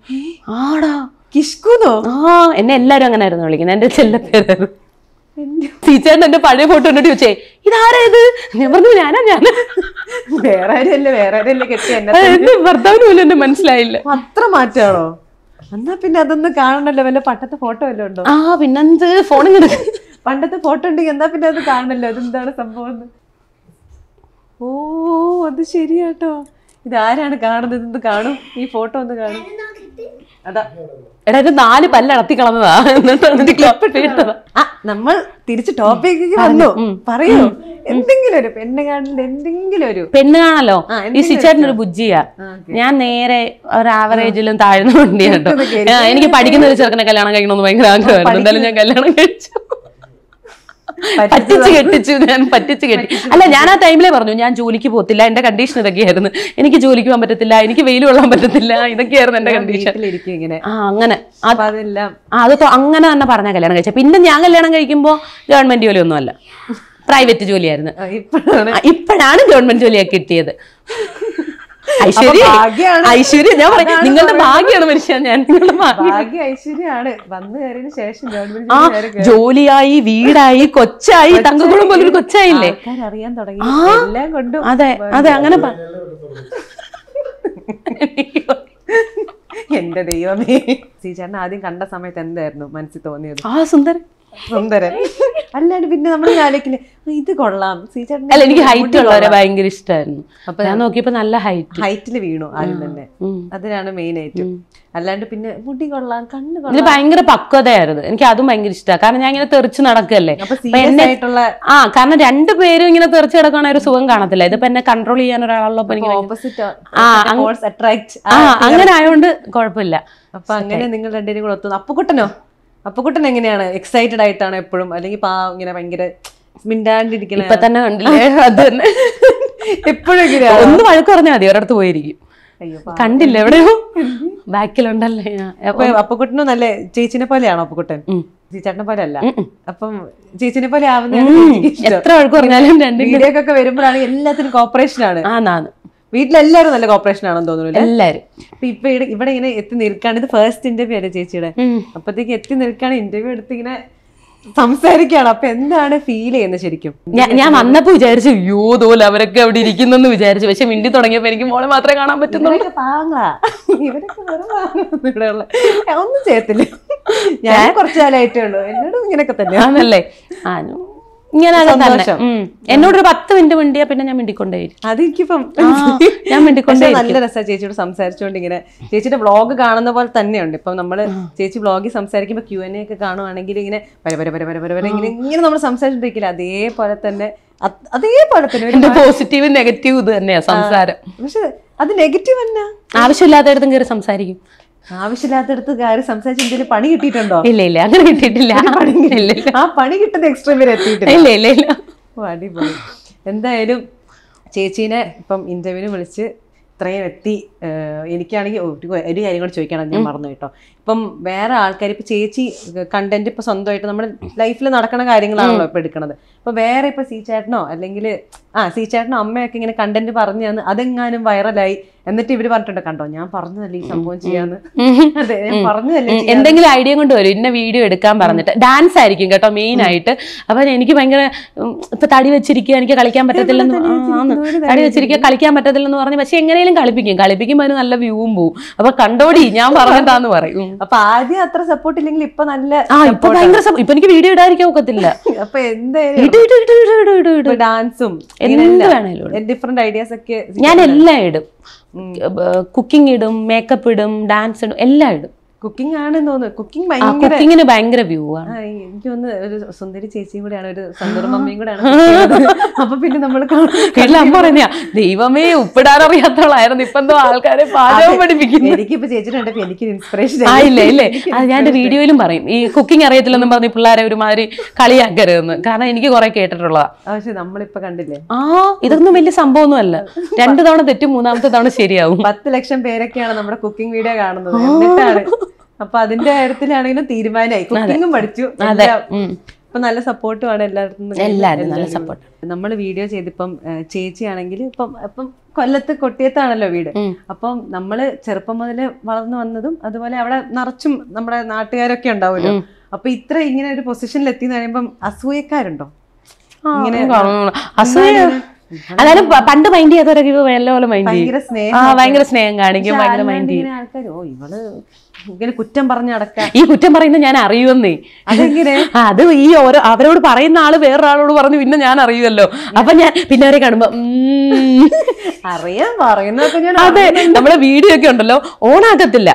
ആടാ കിഷ്കുന്നോ ആ എന്നെ എല്ലാരും അങ്ങനെ ആയിരുന്നു വിളിക്കുന്നത് എൻ്റെ ചെല്ലപ്പേരായിരുന്നു ടീച്ചറിന്റെ എന്റെ പഴയ ഫോട്ടോ കണ്ടിട്ട് ചോദിച്ചേ ഇതാരാ ഇത് ഞാൻ പറഞ്ഞു ഞാനാ ഞാൻ വേറെ ആരും വേറെ ആരും ഭർത്താവിന് പോലും എന്നെ മനസ്സിലായില്ല അത്ര മാറ്റാണോ എന്നാ പിന്നെ അതൊന്നും കാണണല്ലോ വല്ല പട്ടത്തെ ഫോട്ടോ വല്ലതും ഉണ്ടോ ആ പിന്നെ ഫോണിൽ എടുക്കും പണ്ടത്തെ ഫോട്ടോ ഉണ്ടെങ്കിൽ എന്നാ പിന്നെ അത് കാണണല്ലോ അതെന്താണ് സംഭവം ഓ അത് ശരിയാട്ടോ ഇതാരാണ് കാണുന്നത് ഇതൊന്ന് കാണും ഈ ഫോട്ടോ ഒന്ന് കാണും എടാ ഒരു നാല് പല്ല് കളന്നതാ കളഞ്ഞതാ എന്നിട്ടാണ് ക്ലിപ്പ് ആ നമ്മൾ തിരിച്ച് ടോപ്പിക്ക് വന്നു പറയൂ എന്തെങ്കിലും ഒരു പെണ്ണ് കാണലിന്റെ എന്തെങ്കിലും ഒരു പെണ്ണ് കാണല്ലോ ഈ സിച്ചേട്ടൻ ഒരു ബുജ്ജിയാ ഞാൻ നേരെ ഒരു ആവറേജിലും താഴ്ന്നു വണ്ടി എനിക്ക് പഠിക്കുന്ന ഒരു ചെറുക്കനെ കല്യാണം കഴിക്കണമെന്ന് ഭയങ്കര ആഗ്രഹമായിരുന്നു എന്തായാലും ഞാൻ കല്യാണം കഴിച്ചു പറ്റിച്ചു കെട്ടിച്ചു ഞാൻ പറ്റിച്ചു കെട്ടി അല്ല ഞാൻ ആ ടൈമിലേ പറഞ്ഞു ഞാൻ ജോലിക്ക് പോകത്തില്ല എന്റെ കണ്ടീഷൻ ഇതൊക്കെയായിരുന്നു എനിക്ക് ജോലിക്ക് പോകാൻ പറ്റത്തില്ല എനിക്ക് വെയിൽ കൊള്ളാൻ പറ്റത്തില്ല ഇതൊക്കെയായിരുന്നു എന്റെ കണ്ടീഷൻ ഇങ്ങനെ ആ അങ്ങനെ അതെല്ലാം അത് അങ്ങനെ തന്നെ പറഞ്ഞ കല്യാണം കഴിച്ച പിന്നെ ഞാൻ കല്യാണം കഴിക്കുമ്പോൾ ഗവൺമെന്റ് ഒന്നും അല്ല പ്രൈവറ്റ് ജോലിയായിരുന്നു ഇപ്പോഴാണ് ഗവൺമെന്റ് ജോലിയൊക്കെ കിട്ടിയത് ഐശ്വര്യ ഐശ്വര്യ ഞാൻ പറയാം നിങ്ങളുടെ ഭാഗ്യമാണ് മനുഷ്യ ഞാൻ നിങ്ങളുടെ ഭാഗ്യ ഐശ്വര്യമാണ് വന്നു കയറിയതിനു ശേഷം ആ ജോലിയായി വീടായി കൊച്ചായി തങ്കക്കുളം പോലൊരു കൊച്ചായില്ലേ അറിയാൻ തുടങ്ങി എല്ലാം കൊണ്ടും അതെ അതെ അങ്ങനെ എന്റെ ദൈവമേ സീചാറിനെ ആദ്യം കണ്ട സമയത്ത് എന്തായിരുന്നു മനസ്സിൽ തോന്നിയത് ആ സുന്ദരൻ സുന്ദരൻ അല്ലാണ്ട് പിന്നെ നമ്മൾ ആലോചിക്കില്ലേ ഇത് കൊള്ളാം സീചേട്ടൻ അല്ല എനിക്ക് ഹൈറ്റ് ഉള്ളവരെ ഭയങ്കര ഇഷ്ടമായിരുന്നു അപ്പൊ ഞാൻ നോക്കിയപ്പോ നല്ല ഹൈറ്റ് ഹൈറ്റിൽ വീണു ആദ്യം തന്നെ അതിനാണ് മെയിൻ ആയിട്ട് അല്ലാണ്ട് പിന്നെ മുടി കൊള്ളാം കണ്ണ് ഇത് ഭയങ്കര പക്വതയായിരുന്നു എനിക്ക് അതും ഭയങ്കര ഇഷ്ടമാണ് കാരണം ഞാൻ ഇങ്ങനെ തെറിച്ച് നടക്കല്ലേ ആ കാരണം രണ്ടുപേരും ഇങ്ങനെ തെറിച്ച് കിടക്കണ ഒരു സുഖം കാണത്തില്ല ഇതിപ്പോ എന്നെ കൺട്രോൾ ചെയ്യാൻ ഒരാളുള്ളപ്പോ എനിക്ക് അങ്ങനെ ആയതുകൊണ്ട് കുഴപ്പമില്ല അപ്പൊ അങ്ങനെ നിങ്ങൾ രണ്ടുപേരും കൂടെ ഒത്തുന്നു കുട്ടനോ കുട്ടൻ എങ്ങനെയാണ് എക്സൈറ്റഡ് ആയിട്ടാണ് എപ്പോഴും അല്ലെങ്കിൽ പാ ഇങ്ങനെ ഭയങ്കര മിണ്ടാണ്ടിരിക്കുന്നത് ഇപ്പൊ തന്നെ കണ്ടില്ലേ അത് തന്നെ എപ്പോഴും ഒന്ന് വഴക്ക് പറഞ്ഞാൽ മതി ഒരിടത്ത് പോയിരിക്കും കണ്ടില്ല എവിടെയോ ബാക്കിലുണ്ടല്ലേ അപ്പൊ അപ്പക്കുട്ടനും നല്ല ചേച്ചിനെ പോലെയാണോ അപ്പക്കുട്ടൻ ചേച്ചേട്ടനെ പോലെ അല്ല അപ്പം ചേച്ചിനെ പോലെ ആവുന്ന എത്ര വഴക്ക് പറഞ്ഞാലും രണ്ട് വീഡിയോക്കൊക്കെ വരുമ്പോഴാണ് എല്ലാത്തിനും കോപ്പറേഷൻ ആണ് വീട്ടിലെല്ലാവരും നല്ല കോപ്പറേഷൻ ആണെന്ന് തോന്നുന്നു എല്ലാരും ഇപ്പൊ ഇവിടെ ഇങ്ങനെ എത്തി നിൽക്കാണ് ഇത് ഫസ്റ്റ് ഇന്റർവ്യൂ അല്ലേ ചേച്ചിയുടെ അപ്പത്തേക്ക് എത്തി നിൽക്കാണ് ഇന്റർവ്യൂ എടുത്ത് ഇങ്ങനെ സംസാരിക്കാണ് അപ്പൊ എന്താണ് ഫീൽ ചെയ്യുന്നത് ശരിക്കും ഞാൻ വന്നപ്പോ വിചാരിച്ചു യോ തോല അവരൊക്കെ അവിടെ ഇരിക്കുന്നെന്ന് വിചാരിച്ചു പക്ഷെ മിണ്ടി തുടങ്ങിയപ്പോ എനിക്ക് മോളെ മാത്രമേ കാണാൻ പറ്റുന്നുള്ളൂ പാങ്ങളാ ഇവരൊക്കെ ഒന്നും ചേർത്തില്ല ഞാൻ കുറച്ചു കാലമായിട്ടേ ഉള്ളൂ എന്നോടും ഇങ്ങനെയൊക്കെ തന്നെ ആണല്ലേ ആനോ ഇങ്ങനെ എന്നോടൊരു പത്ത് മിനിറ്റ് മിണ്ടിയാ പിന്നെ ഞാൻ മിണ്ടിക്കൊണ്ടേ അതെനിക്കിപ്പം ഞാൻ നല്ല രസമാണ് ചേച്ചിയോട് സംസാരിച്ചുകൊണ്ട് ഇങ്ങനെ ചേച്ചിയുടെ വ്ളോഗ് കാണുന്ന പോലെ തന്നെയുണ്ട് ഇപ്പൊ നമ്മൾ ചേച്ചി വ്ളോഗിൽ സംസാരിക്കുമ്പോൾ ക്യു എൻ എ ഒക്കെ കാണുവാണെങ്കിൽ ഇങ്ങനെ പര പര പര പര ഇങ്ങനെ ഇങ്ങനെ നമ്മൾ സംസാരിച്ചിട്ടിരിക്കില്ല അതേപോലെ തന്നെ അതേപോലെ തന്നെ പോസിറ്റീവ് നെഗറ്റീവ് ഇത് തന്നെയാ സംസാരം പക്ഷെ അത് നെഗറ്റീവ് തന്നെ ആവശ്യമില്ലാത്ത സംസാരിക്കും ആവശ്യമില്ലാത്തടത്ത് കാര്യം സംസാരിച്ച് എന്തെങ്കിലും പണി കിട്ടിയിട്ടുണ്ടോ ഇല്ല ഇല്ല അങ്ങനെ കിട്ടിയിട്ടില്ല ആ പണി കിട്ടുന്ന എക്സ്ട്രാ വരെ എത്തിയിട്ടില്ല ഇല്ല ഇല്ല അടിപൊളി എന്തായാലും ചേച്ചീനെ ഇപ്പം ഇന്റർവ്യൂവിന് വിളിച്ച് ഇത്രയും എത്തി എനിക്കാണെങ്കിൽ ഒരു കാര്യം കൂടെ ചോദിക്കണം ഞാൻ മറന്നു കേട്ടോ ഇപ്പം വേറെ ആൾക്കാർ ഇപ്പം ചേച്ചി കണ്ടന്റ് ഇപ്പം സ്വന്തമായിട്ട് നമ്മുടെ ലൈഫിൽ നടക്കുന്ന കാര്യങ്ങളാണല്ലോ ഇപ്പം എടുക്കുന്നത് ഇപ്പം വേറെ ഇപ്പം ചേട്ടനോ അല്ലെങ്കിൽ ആ സീചേട്ടനോ അമ്മയൊക്കെ ഇങ്ങനെ കണ്ടന്റ് പറഞ്ഞു തന്ന് അതെങ്ങാനും വൈറലായി എന്നിട്ട് ഇവര് പറഞ്ഞിട്ടുണ്ട് കണ്ടോ ഞാൻ പറഞ്ഞതല്ലേ ഈ സംഭവം ചെയ്യാന്ന് അതെ ഞാൻ പറഞ്ഞതല്ലേ എന്തെങ്കിലും ഐഡിയ കൊണ്ട് വരും ഇന്ന വീഡിയോ എടുക്കാൻ പറഞ്ഞിട്ട് ഡാൻസ് ആയിരിക്കും കേട്ടോ മെയിൻ ആയിട്ട് അപ്പൊ എനിക്ക് ഭയങ്കര ഇപ്പൊ തടി വെച്ചിരിക്കുക എനിക്ക് കളിക്കാൻ പറ്റത്തില്ലെന്ന് തടി വെച്ചിരിക്കുക കളിക്കാൻ പറ്റത്തില്ലെന്ന് പറഞ്ഞു പക്ഷെ എങ്ങനെയും കളിപ്പിക്കും കളിപ്പിക്കുമ്പോൾ അതിന് നല്ല വ്യൂവും പോവും അപ്പൊ കണ്ടോടി ഞാൻ പറഞ്ഞിട്ടാന്ന് പറയും അപ്പൊ ആദ്യം അത്ര സപ്പോർട്ട് ഇല്ലെങ്കിൽ ഇപ്പൊ നല്ല ആ ഇപ്പൊ ഭയങ്കര ഇപ്പൊ എനിക്ക് വീഡിയോ ഇടാതിരിക്കാൻ ഒക്കത്തില്ല അപ്പൊ എന്തായാലും ഡാൻസും ഡിഫറെന്റ് ഐഡിയാസ് ഒക്കെ ഞാൻ എല്ലാം ഇടും കുക്കിംഗ് ഇടും മേക്കപ്പ് ഇടും ഡാൻസ് ഇടും എല്ലാം ഇടും കുക്കിംഗ് ആണെന്ന് തോന്നുന്നു കുക്കിംഗ് ഭയങ്കര കുക്കിങ്ങിന് ഭയങ്കര വ്യൂ ആണ് എനിക്ക് വന്ന് ഒരു സുന്ദരി ചേച്ചിയും കൂടെയാണ് ഒരു സന്തൂർ മമ്മിയും കൂടെയാണ് അപ്പൊ പിന്നെ നമ്മൾ അമ്മ പറഞ്ഞാ ദൈവമേ ഉപ്പിടാൻ ഇപ്പൊ എന്തോ ആൾക്കാരെ പാചകം പഠിപ്പിക്കുന്നു എനിക്കിപ്പോ ചേച്ചിട്ടുണ്ടപ്പോ എനിക്ക് ഇൻസ്പിറേഷൻ ആയില്ലേ ഇല്ലേ അത് ഞാൻ വീഡിയോയിലും പറയും ഈ കുക്കിംഗ് അറിയത്തില്ലെന്നും പറഞ്ഞ് പിള്ളേരെ ഒരുമാതിരി കളിയാക്കരുതെന്ന് കാരണം എനിക്ക് കുറെ കേട്ടിട്ടുള്ളതാ പക്ഷെ നമ്മളിപ്പോ കണ്ടില്ലേ ആ ഇതൊന്നും വലിയ സംഭവമൊന്നും അല്ല രണ്ടു തവണ തെറ്റും മൂന്നാമത്തെ തവണ ശരിയാവും പത്ത് ലക്ഷം പേരൊക്കെയാണ് നമ്മുടെ കുക്കിംഗ് വീഡിയോ കാണുന്നത് എന്നിട്ടാണ് അപ്പൊ അതിന്റെ കാര്യത്തിലാണെങ്കിലും തീരുമാനമായി കുക്കിങ്ങും പഠിച്ചു ഇപ്പൊ നല്ല സപ്പോർട്ടുമാണ് എല്ലായിടത്തും എല്ലാവരും നല്ല സപ്പോർട്ട് നമ്മൾ വീഡിയോ ചെയ്തിപ്പം ചേച്ചിയാണെങ്കിൽ ഇപ്പം ഇപ്പം കൊല്ലത്ത് കൊട്ടിയത്താണല്ലോ വീട് അപ്പം നമ്മള് ചെറുപ്പം മുതൽ വളർന്നു വന്നതും അതുപോലെ അവിടെ നിറച്ചും നമ്മുടെ നാട്ടുകാരൊക്കെ ഉണ്ടാവുമല്ലോ അപ്പൊ ഇത്ര ഇങ്ങനെ ഒരു പൊസിഷനിൽ എത്തി എന്ന് പറയുമ്പം അസൂയക്കാരുണ്ടോ ഇങ്ങനെ അസൂയ അതായത് പണ്ട് മൈൻഡ് ചെയ്യാത്തവരൊക്കെ നല്ലപോലെ മൈൻഡ് ഭയങ്കര സ്നേഹം കാണിക്കും ഭയങ്കര മൈൻഡ് ചെയ്യുന്ന ആൾക്കാർ ഓ ഇവള് ഇങ്ങനെ കുറ്റം പറഞ്ഞ നടക്കാം ഈ കുറ്റം പറയുന്നത് ഞാൻ അറിയുമെന്നേ അതെങ്ങനെ അത് ഈ ഓരോ അവരോട് പറയുന്ന ആള് വേറൊരാളോട് പറഞ്ഞു പിന്നെ ഞാൻ അറിയുമല്ലോ അപ്പൊ ഞാൻ പിന്നെ അവരെ കാണുമ്പോ അറിയാൻ പറയുന്നതൊക്കെ ഞാൻ അതെ നമ്മളെ വീഡിയോ ഒക്കെ ഉണ്ടല്ലോ ഓണാക്കത്തില്ല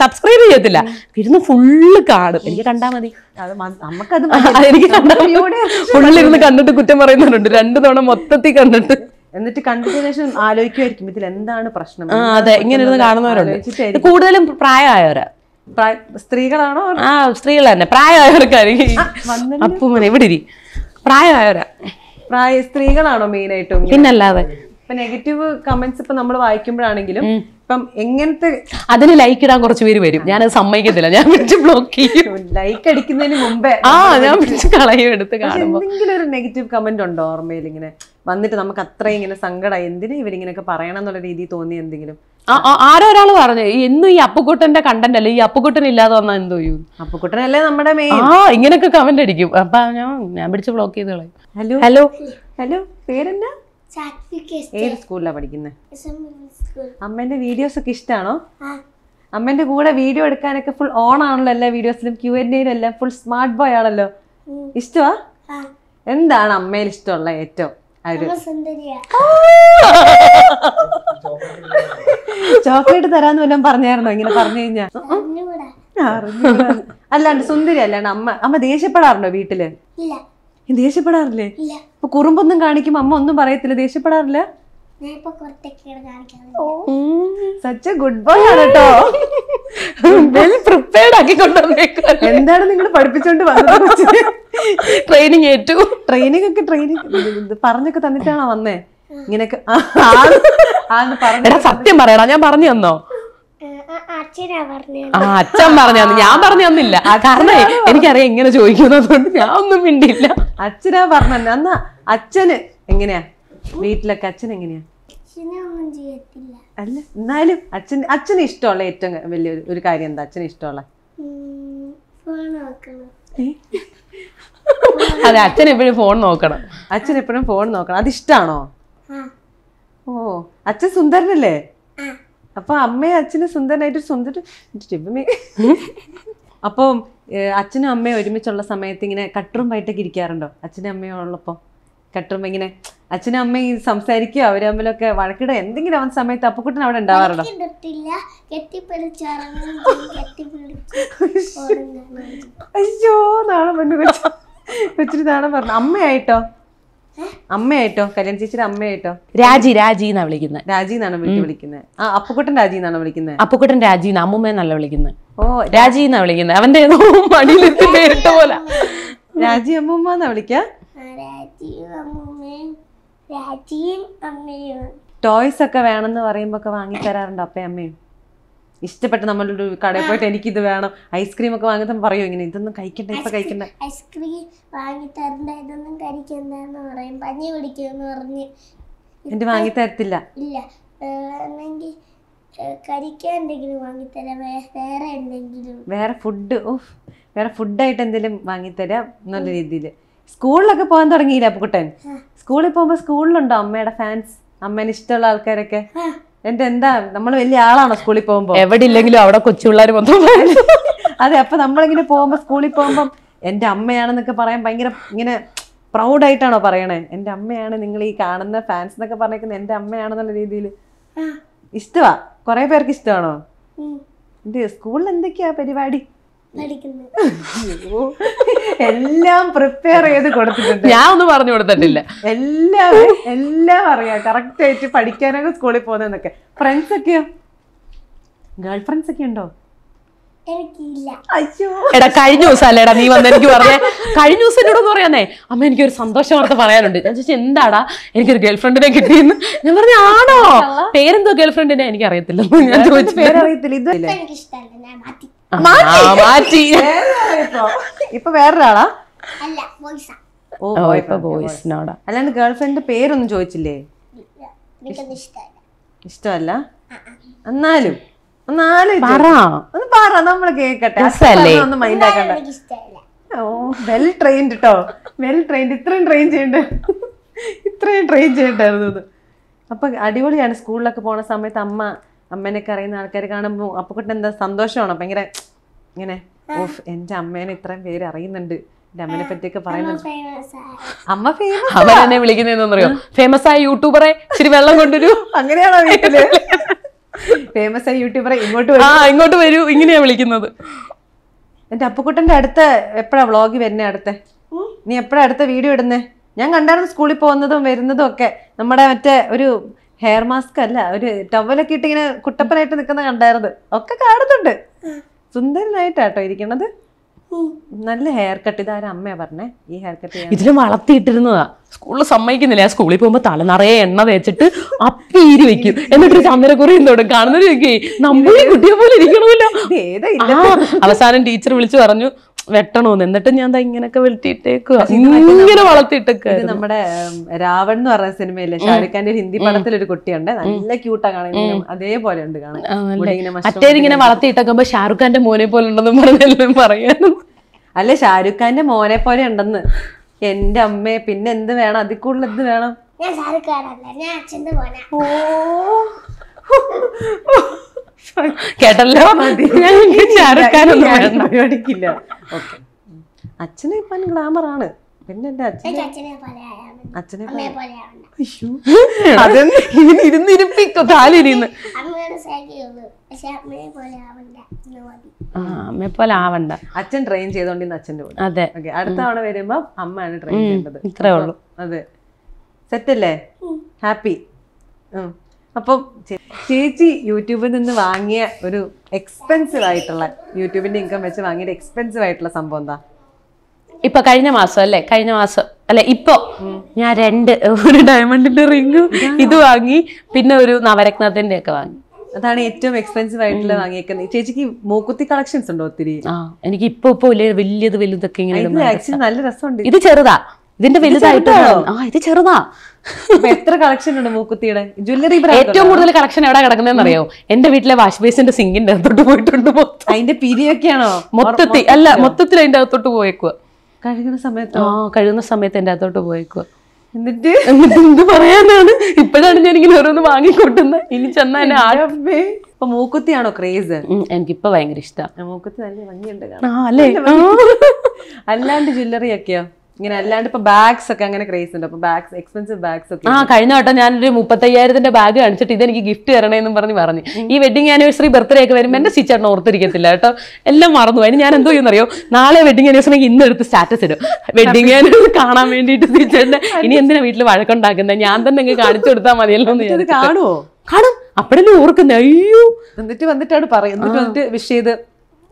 സബ്സ്ക്രൈബ് ചെയ്യത്തില്ല ഇരുന്ന് ഫുള്ള് കാണും എനിക്ക് കണ്ടാ മതി നമുക്കത് എനിക്ക് ഫുള്ളിരുന്ന് കണ്ടിട്ട് കുറ്റം പറയുന്നുണ്ട് രണ്ടു തവണ മൊത്തത്തിൽ കണ്ടിട്ട് എന്നിട്ട് കണ്ടതിനു ആലോചിക്കുമായിരിക്കും ഇതിൽ എന്താണ് പ്രശ്നം അതെ ഇങ്ങനെ ഇരുന്ന് കാണുന്നവരുണ്ട് കൂടുതലും പ്രായമായവരാ സ്ത്രീകളാണോ ആ സ്ത്രീകൾ തന്നെ പ്രായമായവർക്കായിരിക്കും എവിടെ ഇവിടെ ഇരി പ്രായമായവരാ പ്രായ സ്ത്രീകളാണോ മെയിൻ ആയിട്ടും പിന്നല്ലാതെ ഇപ്പൊ നെഗറ്റീവ് കമന്റ്സ് ഇപ്പൊ നമ്മൾ വായിക്കുമ്പോഴാണെങ്കിലും ഇപ്പം എങ്ങനത്തെ അതിന് ലൈക്ക് ഇടാൻ കുറച്ച് പേര് വരും അത് സമ്മതിക്കത്തില്ല ഞാൻ വിളിച്ച് ബ്ലോക്ക് ചെയ്യും ലൈക്ക് അടിക്കുന്നതിന് മുമ്പേ ആ ഞാൻ വിളിച്ച് കളയും എടുത്ത് കാണുമ്പോൾ എന്തെങ്കിലും ഒരു നെഗറ്റീവ് കമന്റ് ഉണ്ടോ ഓർമ്മയിൽ ഇങ്ങനെ വന്നിട്ട് നമുക്ക് അത്ര ഇങ്ങനെ സങ്കടം എന്തിനാ ഇവരിങ്ങനെയൊക്കെ പറയണം എന്നുള്ള രീതി തോന്നി എന്തെങ്കിലും ആരോ ഒരാൾ പറഞ്ഞു എന്നും ഈ അപ്പുക്കുട്ടന്റെ കണ്ടന്റ് അല്ലേ ഈ അപ്പുക്കുട്ടൻ ഇല്ലാതെ വന്നാൽ എന്തോ ചെയ്യും അപ്പുക്കുട്ടനല്ലേ നമ്മുടെ മെയിൻ ആ ഇങ്ങനെയൊക്കെ കമന്റ് അടിക്കും അപ്പൊ ഞാൻ ഞാൻ പിടിച്ച് ബ്ലോക്ക് ചെയ്ത് കളയും ഹലോ ഹലോ ഹലോ പേരെന്താ ഏത് സ്കൂളിലാ പഠിക്കുന്നത് അമ്മേന്റെ വീഡിയോസ് ഒക്കെ ഇഷ്ടമാണോ അമ്മേന്റെ കൂടെ വീഡിയോ എടുക്കാനൊക്കെ ഫുൾ ഓൺ ആണല്ലോ എല്ലാ വീഡിയോസിലും ക്യു എൻ എല്ലാം ഫുൾ സ്മാർട്ട് ബോയ് ആണല്ലോ ഇഷ്ടമാ എന്താണ് അമ്മയിൽ ഇഷ്ടമുള്ള ഏറ്റവും ചോക്ലേറ്റ് തരാന്ന് വല്ലതും പറഞ്ഞായിരുന്നോ ഇങ്ങനെ പറഞ്ഞു കഴിഞ്ഞാ അല്ലാണ്ട് സുന്ദരി അല്ലാണ്ട് അമ്മ അമ്മ ദേഷ്യപ്പെടാറുണ്ടോ വീട്ടില് ദേഷ്യപ്പെടാറില്ലേ അപ്പൊ കുറുമ്പൊന്നും കാണിക്കുമ്പോ അമ്മ ഒന്നും പറയത്തില്ല ദേഷ്യപ്പെടാറില്ല സച്ച് ഗുഡ് ബോയ് ആണ് കേട്ടോ വെൽ പ്രിപ്പയർഡ് ആക്കി കൊണ്ടുവന്നേക്കുക എന്താണ് നിങ്ങൾ പഠിപ്പിച്ചോണ്ട് വന്നത് ട്രെയിനിങ് ഏറ്റു ട്രെയിനിങ് ഒക്കെ ട്രെയിനിങ് പറഞ്ഞൊക്കെ തന്നിട്ടാണോ വന്നേ ഇങ്ങനെയൊക്കെ സത്യം പറയടാ ഞാൻ പറഞ്ഞു തന്നോ ആ അച്ഛൻ പറഞ്ഞു തന്നു ഞാൻ പറഞ്ഞു തന്നില്ല കാരണം എനിക്കറിയാം എങ്ങനെ ചോദിക്കുന്നതുകൊണ്ട് ഞാൻ ഒന്നും മിണ്ടിയില്ല അച്ഛനാ പറഞ്ഞു അന്ന് അച്ഛന് എങ്ങനെയാ വീട്ടിലൊക്കെ അച്ഛൻ എങ്ങനെയാ അല്ല എന്നാലും അച്ഛൻ അച്ഛന് ഇഷ്ടമുള്ള ഏറ്റവും വലിയ ഒരു കാര്യം എന്താ അച്ഛന് ഇഷ്ടമുള്ള ഫോൺ അതെ അച്ഛൻ എപ്പോഴും ഫോൺ നോക്കണം അച്ഛൻ എപ്പോഴും ഫോൺ നോക്കണം അത് ഇഷ്ടാണോ ഓ അച്ഛൻ സുന്ദരനല്ലേ അപ്പൊ അമ്മയും അച്ഛനും സുന്ദരനായിട്ട് സുന്ദരൻ അപ്പം അച്ഛനും അമ്മയും ഒരുമിച്ചുള്ള സമയത്ത് ഇങ്ങനെ കട്ടറും വൈറ്റൊക്കെ ഇരിക്കാറുണ്ടോ അച്ഛനും അമ്മയും ഉള്ളപ്പോ കട്ടും ഇങ്ങനെ അച്ഛനും അമ്മയും സംസാരിക്കുക അവരമ്മലൊക്കെ വഴക്കിട എന്തെങ്കിലും അവൻ സമയത്ത് അപ്പക്കുട്ടൻ അവിടെ ഉണ്ടാവാറുണ്ടോ അയ്യോ നാളെ പറഞ്ഞു കൊച്ചിരി നാളെ പറഞ്ഞു അമ്മയായിട്ടോ അമ്മയായിട്ടോ കല്യാൺ ചേച്ചിയുടെ അമ്മയായിട്ടോ രാജി രാജി എന്നാ വിളിക്കുന്നത് രാജി എന്നാണ് വീട്ടിൽ വിളിക്കുന്നത് ആ അപ്പുക്കുട്ടൻ രാജി എന്നാണ് വിളിക്കുന്നത് അപ്പുക്കുട്ടൻ രാജി എന്ന് അമ്മുമ്മ എന്നല്ല വിളിക്കുന്നത് ഓ രാജി എന്നാ വിളിക്കുന്നത് അവന്റെ മടിയിലെത്തി പേരിട്ട പോലെ രാജി അമ്മുമ്മ എന്നാ വിളിക്കാ രാജിയും അമ്മൂമ്മയും രാജിയും അമ്മയും ടോയ്സ് ഒക്കെ വേണമെന്ന് പറയുമ്പോൾ ഒക്കെ വാങ്ങിത്തരാറുണ്ടോ അപ്പയും അമ്മയും ഇഷ്ടപ്പെട്ട് നമ്മളൊരു കടയിൽ പോയിട്ട് എനിക്ക് ഇത് വേണം ഐസ്ക്രീം ഒക്കെ വാങ്ങിത്തം പറയും ഇങ്ങനെ ഇതൊന്നും കഴിക്കണ്ട ഇപ്പൊ കഴിക്കണ്ട ഐസ്ക്രീം വാങ്ങി തരണ്ട ഇതൊന്നും കഴിക്കണ്ടെന്ന് പറയും പഞ്ഞി പിടിക്കുമെന്ന് പറഞ്ഞ് എന്റെ വാങ്ങി തരത്തില്ല ഇല്ല എന്നെങ്കിൽ കഴിക്കാൻ എന്തെങ്കിലും വാങ്ങിത്തരാം വേറെ എന്തെങ്കിലും വേറെ ഫുഡ് ഓ വേറെ ഫുഡായിട്ട് എന്തെങ്കിലും വാങ്ങിത്തരാം എന്നുള്ള രീതിയിൽ സ്കൂളിലൊക്കെ പോകാൻ തുടങ്ങിയില്ല അപ്പുക്കുട്ടൻ സ്കൂളിൽ പോകുമ്പോ സ്കൂളിലുണ്ടോ അമ്മയുടെ ഫാൻസ് അമ്മേനെ ഇഷ്ടമുള്ള ആൾക്കാരൊക്കെ എന്റെ എന്താ നമ്മൾ വലിയ ആളാണോ സ്കൂളിൽ പോകുമ്പോ എവിടെ ഇല്ലെങ്കിലും അവിടെ കൊച്ചു പിള്ളേർ അതെ അപ്പൊ നമ്മളിങ്ങനെ പോകുമ്പോ സ്കൂളിൽ പോകുമ്പോ എന്റെ അമ്മയാണെന്നൊക്കെ പറയാൻ ഭയങ്കര ഇങ്ങനെ പ്രൗഡായിട്ടാണോ പറയണേ എന്റെ അമ്മയാണ് നിങ്ങൾ ഈ കാണുന്ന ഫാൻസ് എന്നൊക്കെ പറഞ്ഞേക്കുന്നത് എന്റെ അമ്മയാണെന്നുള്ള രീതിയിൽ ഇഷ്ടവാ കൊറേ പേർക്ക് ഇഷ്ടമാണോ സ്കൂളിൽ എന്തൊക്കെയാ പരിപാടി എല്ലാം പ്രിപ്പയർ ചെയ്ത് കൊടുത്തിട്ടുണ്ട് ഞാൻ ഒന്നും പറഞ്ഞു കൊടുത്തിട്ടില്ല എല്ലാം എല്ലാം അറിയാം കറക്റ്റ് ആയിട്ട് പഠിക്കാനൊക്കെ സ്കൂളിൽ പോകുന്നൊക്കെ ഫ്രണ്ട്സ് ഒക്കെയോ ഗേൾ ഫ്രണ്ട്സ് ഒക്കെ ഉണ്ടോ എടാ കഴിഞ്ഞ ദിവസം അല്ലേടാ നീ വന്ന് എനിക്ക് പറഞ്ഞേ കഴിഞ്ഞ ദിവസം എന്നോട് എന്ന് പറയാന്നേ അമ്മ എനിക്കൊരു സന്തോഷ വാർത്ത പറയാനുണ്ട് ഞാൻ ചോദിച്ചാൽ എന്താടാ എനിക്കൊരു ഗേൾ ഫ്രണ്ടിനെ കിട്ടിയെന്ന് ഞാൻ പറഞ്ഞു ആണോ പേരെന്തോ ഗേൾ ഫ്രണ്ടിനെ എനിക്ക് അറിയത്തില്ല ഞാൻ ചോദിച്ചു പേരറിയത്തില്ല ഇത് മാറ്റി ഇപ്പൊ വേറൊരാളാ ഓ ഇപ്പൊ ബോയ്സിനോടാ അല്ലാണ്ട് ഗേൾ ഫ്രണ്ട് പേരൊന്നും ചോദിച്ചില്ലേ ഇഷ്ടമല്ല എന്നാലും എന്നാലും ഒന്ന് പറ നമ്മള് കേക്കട്ടെ ഒന്ന് മൈൻഡ് ആക്കണ്ട ഓ വെൽ ട്രെയിൻഡ് കേട്ടോ വെൽ ട്രെയിൻഡ് ഇത്രയും ട്രെയിൻ ചെയ്യണ്ട ഇത്രയും ട്രെയിൻ ചെയ്യണ്ടായിരുന്നു അപ്പൊ അടിപൊളിയാണ് സ്കൂളിലൊക്കെ പോണ സമയത്ത് അമ്മ അമ്മേനൊക്കെ അറിയുന്ന ആൾക്കാർ കാണുമ്പോൾ അപ്പക്കുട്ടൻ എന്താ സന്തോഷമാണോ ഭയങ്കര ഇങ്ങനെ ഓഫ് എൻ്റെ അമ്മേനെ ഇത്രയും പേര് അറിയുന്നുണ്ട് എന്റെ അമ്മേനെ പറ്റിയൊക്കെ പറയുന്നുണ്ട് അമ്മ ഫേമസ് അവൻ എന്നെ വിളിക്കുന്നതെന്നറിയോ ഫേമസ് ആയ യൂട്യൂബറെ ഇച്ചിരി വെള്ളം കൊണ്ടുവരൂ അങ്ങനെയാണോ വീട്ടില് ഫേമസ് ആയ യൂട്യൂബറെ ഇങ്ങോട്ട് വരൂ ആ ഇങ്ങോട്ട് വരൂ ഇങ്ങനെയാ വിളിക്കുന്നത് എന്റെ അപ്പക്കുട്ടൻ്റെ അടുത്ത എപ്പോഴാ വ്ളോഗ് വരുന്നേ അടുത്തേ നീ എപ്പോഴാ അടുത്ത വീഡിയോ ഇടുന്നേ ഞാൻ കണ്ടായിരുന്നു സ്കൂളിൽ പോകുന്നതും വരുന്നതും ഒക്കെ നമ്മുടെ മറ്റേ ഒരു ഹെയർ മാസ്ക് അല്ല ഒരു ടവലൊക്കെ ഇട്ട് ഇങ്ങനെ കുട്ടപ്പനായിട്ട് നിൽക്കുന്ന കണ്ടായിരുന്നു ഒക്കെ കാണുന്നുണ്ട് സുന്ദരനായിട്ടാട്ടോ ഇരിക്കണത് നല്ല ഹെയർ കട്ട് ഇതാരും അമ്മയാ പറഞ്ഞേ ഈ ഹെയർ കട്ട് ഇതിന് വളർത്തിയിട്ടിരുന്നതാ സ്കൂളിൽ സമ്മതിക്കുന്നില്ല സ്കൂളിൽ പോകുമ്പോൾ തല നിറയെ എണ്ണ തേച്ചിട്ട് അപ്പീരി വെക്കും എന്നിട്ട് ചന്ദ്രക്കുറിയും തൊടും കാണുന്നൊരു നമ്മളീ കുട്ടിയെ പോലെ ഇരിക്കണമല്ലോ അവസാനം ടീച്ചർ വിളിച്ചു പറഞ്ഞു വെട്ടണമെന്ന് എന്നിട്ട് ഞാൻ ഇങ്ങനൊക്കെ വെട്ടിയിട്ടേക്കുക ഇങ്ങനെ വളർത്തിയിട്ടേക്കുക നമ്മുടെ രാവൺ എന്ന് പറയുന്ന സിനിമയിലെ ഷാരൂഖ് ഖാന്റെ ഹിന്ദി പടത്തിൽ ഒരു കുട്ടിയുണ്ട് നല്ല ക്യൂട്ടാ കാണാൻ അതേപോലെ ഉണ്ട് കാണാൻ മറ്റേതിങ്ങനെ വളർത്തിയിട്ടേക്കുമ്പോ ഷാരൂഖ് ഖാന്റെ മോനെ പോലെ ഉണ്ടെന്ന് പറഞ്ഞെല്ലാം പറയാനും അല്ല ഷാരൂഖ് ഖാന്റെ മോനെ പോലെ ഉണ്ടെന്ന് എന്റെ അമ്മയെ പിന്നെ എന്ത് വേണം അതിൽ കൂടുതൽ എന്ത് വേണം ഞാൻ ഷാരൂഖ് അല്ല ഞാൻ അച്ഛന്റെ മോനാ ഓ കേട്ടല്ലോ പരിപാടിക്കില്ല ഓക്കെ അച്ഛനെ ഇപ്പം ഗ്ലാമർ ആണ് പിന്നെ എന്റെ അച്ഛനെ അച്ഛനെ അതെന്ന് അമ്മയെ പോലെ ആവണ്ട അച്ഛൻ ട്രെയിൻ ചെയ്തോണ്ടിന്ന് അച്ഛന്റെ കൂടെ അതെ അടുത്ത തവണ വരുമ്പോ അമ്മയാണ് ട്രെയിൻ ചെയ്യേണ്ടത് ഇത്രേ ഉള്ളൂ അതെ സെറ്റല്ലേ അല്ലേ ഹാപ്പി അപ്പം ചേച്ചി യൂട്യൂബിൽ നിന്ന് വാങ്ങിയ ഒരു എക്സ്പെൻസീവ് ആയിട്ടുള്ള യൂട്യൂബിന്റെ ഇൻകം വെച്ച് വാങ്ങിയ എക്സ്പെൻസീവ് ആയിട്ടുള്ള സംഭവം എന്താ ഇപ്പൊ കഴിഞ്ഞ മാസം അല്ലേ കഴിഞ്ഞ മാസം അല്ലെ ഇപ്പോ ഞാൻ രണ്ട് ഒരു ഡയമണ്ടിന്റെ റിംഗ് ഇത് വാങ്ങി പിന്നെ ഒരു നവരത്നത്തിന്റെ ഒക്കെ വാങ്ങി അതാണ് ഏറ്റവും എക്സ്പെൻസീവ് ആയിട്ടുള്ള വാങ്ങിയേക്കുന്നത് ചേച്ചിക്ക് മൂക്കുത്തി കളക്ഷൻസ് ഉണ്ടോ ഒത്തിരി ആ എനിക്ക് ഇപ്പൊ ഇപ്പൊ വലിയത് വലുതൊക്കെ ഇങ്ങനെ നല്ല രസമുണ്ട് ഇത് ചെറുതാ ഇതിന്റെ വലുതായിട്ടാണോ ആ ഇത് ചെറുതാ എത്ര കളക്ഷൻ ഉണ്ട് മൂക്കുത്തിയുടെ ജ്വല്ലറി ഏറ്റവും കൂടുതൽ കളക്ഷൻ എവിടെ കിടക്കുന്നതെന്ന് അറിയോ എന്റെ വീട്ടിലെ വാഷ് ബേസിന്റെ സിങ്കിന്റെ അകത്തോട്ട് പോയിട്ടുണ്ട് അതിന്റെ പിരിയൊക്കെയാണോ മൊത്തത്തിൽ അല്ല മൊത്തത്തിൽ അതിന്റെ അകത്തോട്ട് പോയേക്കുക കഴുകുന്ന സമയത്ത് ആ കഴുകുന്ന സമയത്ത് എന്റെ അകത്തോട്ട് പോയേക്കുക എന്നിട്ട് എന്നിട്ട് എന്ത് പറയാനാണ് ഇപ്പോഴാണ് ഞാൻ ഇങ്ങനെ ഓരോന്ന് വാങ്ങിക്കൊട്ടുന്നത് ഇനി ചെന്ന എന്നെ ആഴപ്പേ അപ്പൊ മൂക്കുത്തിയാണോ ക്രേസ് എനിക്കിപ്പോ ഭയങ്കര ഇഷ്ടമാണ് മൂക്കുത്തി നല്ല ഭംഗിയുണ്ട് അല്ലാണ്ട് ജ്വല്ലറി ഒക്കെയോ ഇങ്ങനെ അല്ലാണ്ട് ഇപ്പൊ ബാഗ്സ് ഒക്കെ അങ്ങനെ ക്രേസ് ഉണ്ട് അപ്പൊ ബാഗ്സ് എക്സ്പെൻസീവ് ബാഗ്സ് ഒക്കെ ആ കഴിഞ്ഞ വട്ടം ഞാനൊരു മുപ്പത്തയ്യായിരത്തിന്റെ ബാഗ് കാണിച്ചിട്ട് ഇതെനിക്ക് ഗിഫ്റ്റ് തരണേ എന്ന് പറഞ്ഞ് പറഞ്ഞു ഈ വെഡിങ് ആനിവേഴ്സറി ബർത്ത്ഡേ ഒക്കെ വരുമ്പോൾ എന്റെ സിച്ചേട്ടൻ ഓർത്തിരിക്കത്തില്ല കേട്ടോ എല്ലാം മറന്നു അതിന് ഞാൻ എന്തോ ചെയ്യുന്നറിയോ നാളെ വെഡിങ് ആനിവേഴ്സറി ഇന്ന് എടുത്ത് സ്റ്റാറ്റസ് ഇടും വെഡിങ് ആനിവേഴ്സറി കാണാൻ വേണ്ടിയിട്ട് സിച്ചേട്ടൻ ഇനി എന്തിനാ വീട്ടിൽ വഴക്കുണ്ടാക്കുന്നത് ഞാൻ തന്നെ ഇങ്ങനെ കാണിച്ചു കൊടുത്താൽ മതിയല്ലോ എന്ന് കാണുമോ കാണും അപ്പഴല്ലേ ഓർക്കുന്നേ അയ്യോ എന്നിട്ട് വന്നിട്ടാണ് പറയും എന്നിട്ട് വന്നിട്ട് വിഷ് ചെയ്ത്